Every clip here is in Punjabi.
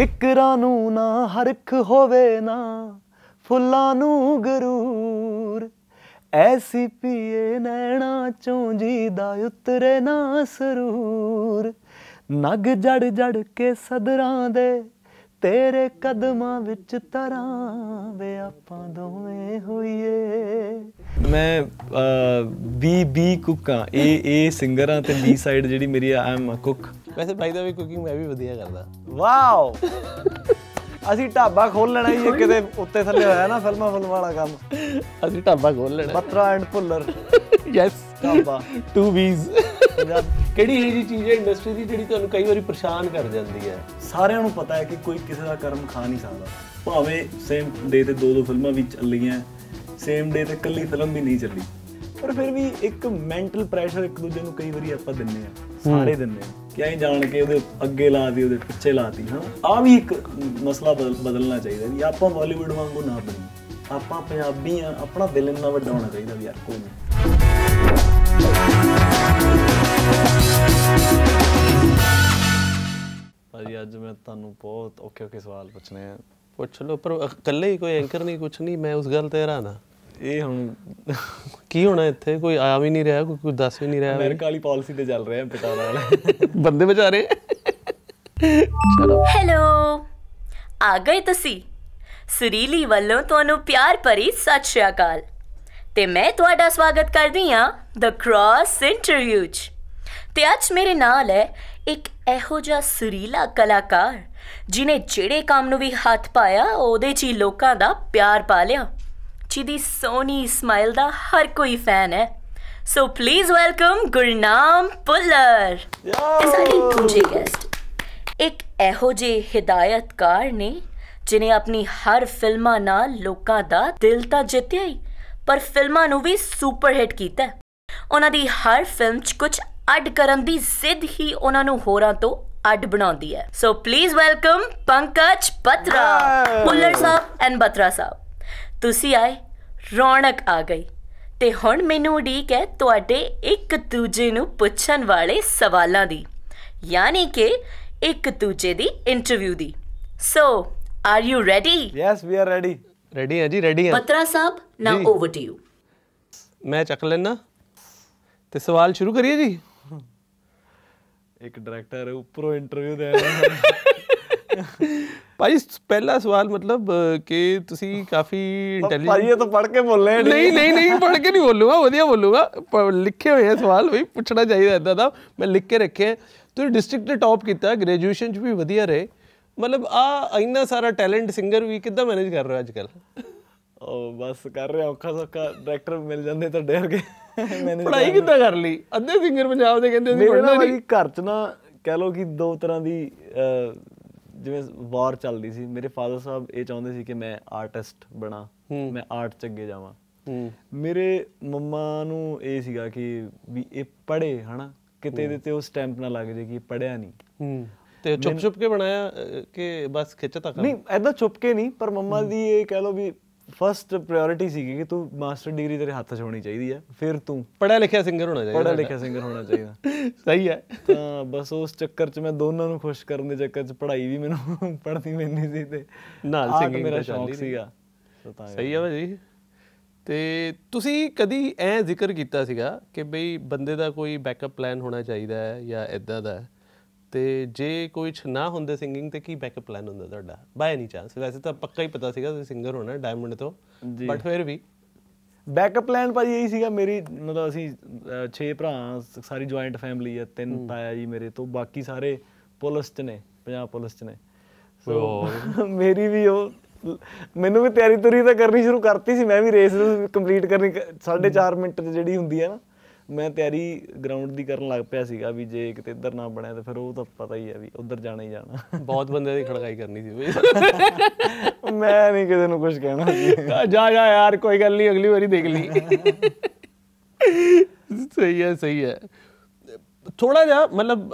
ਕਿਕਰਾਂ ਨੂੰ ਨਾ ਹਰਖ ਹੋਵੇ ਨਾ ਫੁੱਲਾਂ ਨੂੰ ਗਰੂਰ ਐਸੀ ਪੀਏ ਨੈਣਾ ਚੋਂ ਜੀਦਾ ਉਤਰੇ ਨਾ ਸਰੂਰ ਨਗ ਜੜ ਜੜ ਕੇ ਸਦਰਾਂ ਦੇ ਤੇਰੇ ਕਦਮਾਂ ਵਿੱਚ ਤਰਾਂ ਵੇ ਆਪਾਂ ਦੋਵੇਂ ਹੋਈਏ ਮੈਂ ਬੀ ਬੀ ਕੁੱਕਾਂ ਇਹ ਇਹ ਸਿੰਗਰਾਂ ਤੇ ਬੀ ਸਾਈਡ ਜਿਹੜੀ ਮੇਰੀ ਆ ਆਮ ਕੁੱਕ ਵੈਸੇ ਬਾਈ ਦਾ ਵੀ ਕੁਕਿੰਗ ਮੈਂ ਵੀ ਵਧੀਆ ਕਰਦਾ ਵਾਓ ਅਸੀਂ ਢਾਬਾ ਖੋਲ ਲੈਣਾ ਹੀ ਕਿਤੇ ਉੱਤੇ ਥੱਲੇ ਹੋਇਆ ਨਾ ਫਿਲਮਾਂ ਫਿਲਮਾਂ ਵਾਲਾ ਕੰਮ ਅਸੀਂ ਢਾਬਾ ਖੋਲ ਲੈਣਾ ਬੱਤਰਾ ਐਂਡ ਪੁੱਲਰ ਯੈਸ ਕਾਬਾ ਟੂ ਵੀਜ਼ ਕਿਹੜੀ ਇਹ ਜੀ ਚੀਜ਼ ਹੈ ਇੰਡਸਟਰੀ ਦੀ ਜਿਹੜੀ ਤੁਹਾਨੂੰ ਕਈ ਵਾਰੀ ਪਰੇਸ਼ਾਨ ਕਰ ਜਾਂਦੀ ਹੈ ਸਾਰਿਆਂ ਨੂੰ ਪਤਾ ਹੈ ਕਿ ਕੋਈ ਕਿਸੇ ਦਾ ਕਰਮ ਖਾ ਨਹੀਂ ਸਕਦਾ ਭਾਵੇਂ ਸੇਮ ਡੇ ਤੇ ਦੋ ਦੋ ਫਿਲਮਾਂ ਵੀ ਚੱਲੀਆਂ ਸੇਮ ਡੇ ਤੇ ਇਕੱਲੀ ਫਿਲਮ ਵੀ ਨਹੀਂ ਚੱਲੀ ਪਰ ਫਿਰ ਵੀ ਇੱਕ ਮੈਂਟਲ ਪ੍ਰੈਸ਼ਰ ਇੱਕ ਦੂਜੇ ਨੂੰ ਕਈ ਵਾਰੀ ਆਪਾਂ ਦਿੰਨੇ ਆ ਸਾਰੇ ਦਿੰਨੇ ਆ ਕਿ ਐਂ ਜਾਣ ਕੇ ਉਹਦੇ ਅੱਗੇ ਲਾਤੀ ਉਹਦੇ ਪਿੱਛੇ ਲਾਤੀ ਹਾਂ ਆ ਵੀ ਇੱਕ ਮਸਲਾ ਬਦਲਣਾ ਚਾਹੀਦਾ ਵੀ ਆਪਾਂ ਬਾਲੀਵੁੱਡ ਵਾਂਗੂ ਨਾ ਬਣੀਏ ਆਪਾਂ ਪੰਜਾਬੀ ਆ ਆਪਣਾ ਦਿਲ ਇੰਨਾ ਵੱਡਾ ਹੋਣਾ ਚਾਹੀਦਾ ਵੀ ਯਾਰ ਕੋਈ ਨਹੀਂ ਭਾਜੀ ਅੱਜ ਮੈਂ ਤੁਹਾਨੂੰ ਬਹੁਤ ਓਕੇ ਓਕੇ ਸਵਾਲ ਪੁੱਛਣੇ ਆ ਪੁੱਛ ਲਓ ਪਰ ਇਕੱਲੇ ਹੀ ਕੋਈ ਐਂਕਰ ਨਹੀਂ ਕੁਛ ਨਹੀਂ ਮੈਂ ਉਸ ਗੱਲ ਤੇ ਨਾ ਇਹ ਹੁਣ ਕੀ ਹੋਣਾ ਇੱਥੇ ਕੋਈ ਆ ਵੀ ਨਹੀਂ ਰਿਹਾ ਕੋਈ ਕੁਝ ਦੱਸ ਵੀ ਨਹੀਂ ਰਿਹਾ ਮੇਰੇ ਕਾਲੀ ਪਾਲਿਸੀ ਤੇ ਚੱਲ ਰਿਹਾ ਪਿਤਾ ਨਾਲ ਬੰਦੇ ਵਿਚਾਰੇ ਚਲੋ ਹੈਲੋ ਆ ਗਏ ਤੁਸੀਂ ਸੁਰੀਲੀ ਵੱਲੋਂ ਤੁਹਾਨੂੰ ਪਿਆਰ ਭਰੀ ਸਤਿ ਸ਼੍ਰੀ ਅਕਾਲ ਤੇ ਮੈਂ ਤੁਹਾਡਾ ਸਵਾਗਤ ਕਰਦੀ ਆ ਦ ਕ੍ਰਾਸ ਇੰਟਰਵਿਊਜ ਤੇ ਅੱਜ ਮੇਰੇ ਨਾਲ ਹੈ ਇੱਕ ਇਹੋ ਜਿਹਾ ਸੁਰੀਲਾ ਕਲਾਕਾਰ ਜਿਨੇ ਜਿਹੜੇ ਕੰਮ ਨੂੰ ਵੀ ਹੱਥ ਪਾਇਆ ਉਹਦੇ 'ਚ ਹੀ ਲੋਕਾਂ ਦਾ ਪਿਆਰ ਪਾ ਲਿਆ ਜਿਹਦੀ ਸੋਹਣੀ ਸਮਾਈਲ ਦਾ ਹਰ ਕੋਈ ਫੈਨ ਹੈ so please welcome Gurnam Bhullar ਸਾਡੀ ਦੂਜੀ ਗੈਸਟ ਇੱਕ ਇਹੋ ਜਿਹੇ ਹਿਦਾਇਤਕਾਰ ਨੇ ਜਿਨੇ ਆਪਣੀ ਹਰ ਫਿਲਮਾਂ ਨਾਲ ਲੋਕਾਂ ਦਾ ਦਿਲ ਤਾਂ ਜਿੱਤਿਆ ਹੀ ਪਰ ਫਿਲਮਾਂ ਨੂੰ ਵੀ ਸੁਪਰ ਹਿੱਟ ਕੀਤਾ ਉਹਨਾਂ ਦੀ ਹਰ ਫਿਲਮ 'ਚ ਕੁਝ ਅੱਡ ਕਰਨ ਦੀ ਜ਼ਿੱਦ ਹੀ ਉਹਨਾਂ ਨੂੰ ਹੋਰਾਂ ਤੋਂ ਅੱਡ ਬਣਾਉਂਦੀ ਹੈ so please welcome Pankaj Batra Bhullar sahib and Batra sahib ਤੁਸੀਂ ਆਏ ਰੌਣਕ ਆ ਗਈ ਤੇ ਹੁਣ ਮੈਨੂੰ ਉਡੀਕ ਹੈ ਤੁਹਾਡੇ ਇੱਕ ਦੂਜੇ ਨੂੰ ਪੁੱਛਣ ਵਾਲੇ ਸਵਾਲਾਂ ਦੀ ਯਾਨੀ ਕਿ ਇੱਕ ਦੂਜੇ ਦੀ ਇੰਟਰਵਿਊ ਦੀ so are you ready yes we are ready ready ਹਾਂ ਜੀ ਰੈਡੀ ਹਾਂ Batra sahib now over to you ਮੈਂ ਚੱਕ ਲੈਣਾ ਤੇ ਸਵਾਲ ਸ਼ੁਰੂ ਕਰੀਏ ਜੀ ਇੱਕ ਡਾਇਰੈਕਟਰ ਉੱਪਰੋਂ ਇੰਟਰਵਿਊ ਦੇ ਰਿਹਾ ਭਾਈ ਪਹਿਲਾ ਸਵਾਲ ਮਤਲਬ ਕਿ ਤੁਸੀਂ ਕਾਫੀ ਇੰਟੈਲੀਜੈਂਟ ਭਾਈ ਇਹ ਤਾਂ ਪੜ੍ਹ ਕੇ ਬੋਲੇ ਨਹੀਂ ਨਹੀਂ ਨਹੀਂ ਪੜ੍ਹ ਕੇ ਨਹੀਂ ਬੋਲੂਗਾ ਵਧੀਆ ਬੋਲੂਗਾ ਲਿਖੇ ਹੋਏ ਆ ਸਵਾਲ ਵੀ ਪੁੱਛਣਾ ਚਾਹੀਦਾ ਇਦਾਂ ਦਾ ਮੈਂ ਲਿਖ ਕੇ ਰੱਖਿਆ ਤੁਸੀਂ ਡਿਸਟ੍ਰਿਕਟ ਦੇ ਟੌਪ ਕੀਤਾ ਗ੍ਰੈਜੂਏਸ਼ਨ ਚ ਵੀ ਵਧੀਆ ਰਹੇ ਮਤਲਬ ਆ ਇੰਨਾ ਸਾਰਾ ਟੈਲੈਂਟ ਸਿੰਗਰ ਵੀ ਕਿੱਦਾਂ ਮੈਨੇਜ ਕਰ ਰਹੇ ਹੋ ਅੱਜ ਕੱਲ ਉਹ ਬਸ ਕਰ ਰਿਹਾ ਔਖਾ ਸੌਖਾ ਡਾਇਰੈਕਟਰ ਮਿਲ ਜਾਂਦੇ ਤਾਂ ਡੇਰ ਕੇ ਮੈਨੇ ਪੜਾਈ ਕਿੱਦਾਂ ਕਰ ਲਈ ਅੱਧੇ ਸਿੰਗਰ ਪੰਜਾਬ ਦੇ ਕਹਿੰਦੇ ਸੀ ਪੜਨਾ ਨਹੀਂ ਘਰ ਚ ਨਾ ਕਹਿ ਲੋ ਕਿ ਦੋ ਤਰ੍ਹਾਂ ਦੀ ਜਿਵੇਂ ਵਾਰ ਚੱਲਦੀ ਸੀ ਮੇਰੇ ਫਾਦਰ ਸਾਹਿਬ ਇਹ ਚਾਹੁੰਦੇ ਸੀ ਕਿ ਮੈਂ ਆਰਟਿਸਟ ਬਣਾ ਮੈਂ ਆਰਟ ਚ ਅੱਗੇ ਜਾਵਾਂ ਮੇਰੇ ਮੰਮਾ ਨੂੰ ਇਹ ਸੀਗਾ ਕਿ ਵੀ ਇਹ ਪੜੇ ਹਨਾ ਕਿਤੇ ਦੇ ਤੇ ਉਹ ਸਟੈਂਪ ਨਾ ਲੱਗ ਜੇ ਕਿ ਪੜਿਆ ਨਹੀਂ ਤੇ ਚੁੱਪ ਚੁੱਪ ਕੇ ਬਣਾਇਆ ਕਿ ਬਸ ਖਿੱਚ ਤੱਕ ਨਹੀਂ ਐਦਾਂ ਚੁੱਪ ਕੇ ਨਹੀਂ ਪਰ ਮੰਮਾ ਦੀ ਇਹ ਕਹਿ ਲੋ ਵੀ ਫਰਸਟ ਪ੍ਰਾਇੋਰਟੀ ਸੀਗੀ ਕਿ ਤੂੰ ਮਾਸਟਰ ਡਿਗਰੀ ਤੇਰੇ ਹੱਥ 'ਚ ਹੋਣੀ ਚਾਹੀਦੀ ਹੈ ਫਿਰ ਤੂੰ ਪੜਿਆ ਲਿਖਿਆ ਸਿੰਗਰ ਹੋਣਾ ਚਾਹੀਦਾ ਪੜਿਆ ਲਿਖਿਆ ਸਿੰਗਰ ਹੋਣਾ ਚਾਹੀਦਾ ਸਹੀ ਹੈ ਤਾਂ ਬਸ ਉਸ ਚੱਕਰ 'ਚ ਮੈਂ ਦੋਨਾਂ ਨੂੰ ਖੁਸ਼ ਕਰਨ ਦੇ ਚੱਕਰ 'ਚ ਪੜ੍ਹਾਈ ਵੀ ਮੈਨੂੰ ਪੜ੍ਹਨੀ ਪੈਂਦੀ ਸੀ ਤੇ ਨਾਲ ਸਿੰਗਿੰਗ ਮੇਰਾ ਸ਼ੌਂਕ ਸੀਗਾ ਸਹੀ ਹੈ ਭਾਜੀ ਤੇ ਤੁਸੀਂ ਕਦੀ ਐ ਜ਼ਿਕਰ ਕੀਤਾ ਸੀਗਾ ਕਿ ਬਈ ਬੰਦੇ ਦਾ ਕੋਈ ਬੈਕਅਪ ਪਲਾਨ ਹੋਣਾ ਚਾਹੀਦਾ ਹੈ ਜਾਂ ਇਦਾਂ ਦਾ ਹੈ ਤੇ ਜੇ ਕੋਈ ਨਾ ਹੁੰਦੇ ਸਿੰਗਿੰਗ ਤੇ ਕੀ ਬੈਕਅਪ ਪਲਾਨ ਹੁੰਦਾ ਤੁਹਾਡਾ ਬਾਏ ਨਹੀਂ ਚਾਂਸ ਵੈਸੇ ਤਾਂ ਪੱਕਾ ਹੀ ਪਤਾ ਸੀਗਾ ਤੁਸੀਂ ਸਿੰਗਰ ਹੋਣਾ ਡਾਇਮੰਡ ਤੋਂ ਬਟ ਫਿਰ ਵੀ ਬੈਕਅਪ ਪਲਾਨ ਭਾਜੀ ਇਹੀ ਸੀਗਾ ਮੇਰੀ ਮਤਲਬ ਅਸੀਂ 6 ਭਰਾ ਸਾਰੀ ਜੁਆਇੰਟ ਫੈਮਿਲੀ ਹੈ ਤਿੰਨ ਤਾਇਆ ਜੀ ਮੇਰੇ ਤੋਂ ਬਾਕੀ ਸਾਰੇ ਪੁਲਿਸ ਚ ਨੇ ਪੰਜਾਬ ਪੁਲਿਸ ਚ ਨੇ ਸੋ ਮੇਰੀ ਵੀ ਉਹ ਮੈਨੂੰ ਵੀ ਤਿਆਰੀ ਤੁਰੀ ਤਾਂ ਕਰਨੀ ਸ਼ੁਰੂ ਕਰਤੀ ਸੀ ਮੈਂ ਵੀ ਰੇਸ ਨੂੰ ਕੰਪਲੀਟ ਕਰਨੀ 4.5 ਮਿੰਟ ਤੇ ਜਿਹੜੀ ਹੁੰਦੀ ਹੈ ਨਾ ਮੈਂ ਤਿਆਰੀ ਗਰਾਊਂਡ ਦੀ ਕਰਨ ਲੱਗ ਪਿਆ ਸੀਗਾ ਵੀ ਜੇ ਕਿਤੇ ਇੱਧਰ ਨਾ ਬਣਿਆ ਤਾਂ ਫਿਰ ਉਹ ਤਾਂ ਪਤਾ ਹੀ ਆ ਵੀ ਉੱਧਰ ਜਾਣਾ ਹੀ ਜਾਣਾ ਬਹੁਤ ਬੰਦੇ ਦੀ ਖੜਕਾਈ ਕਰਨੀ ਸੀ ਬਈ ਮੈਂ ਨਹੀਂ ਕਿਸੇ ਨੂੰ ਕੁਝ ਕਹਿਣਾ ਸੀ ਜਾ ਜਾ ਯਾਰ ਕੋਈ ਗੱਲ ਨਹੀਂ ਅਗਲੀ ਵਾਰੀ ਦੇਖ ਲਈ ਸਹੀ ਹੈ ਸਹੀ ਹੈ ਥੋੜਾ ਜਿਹਾ ਮਤਲਬ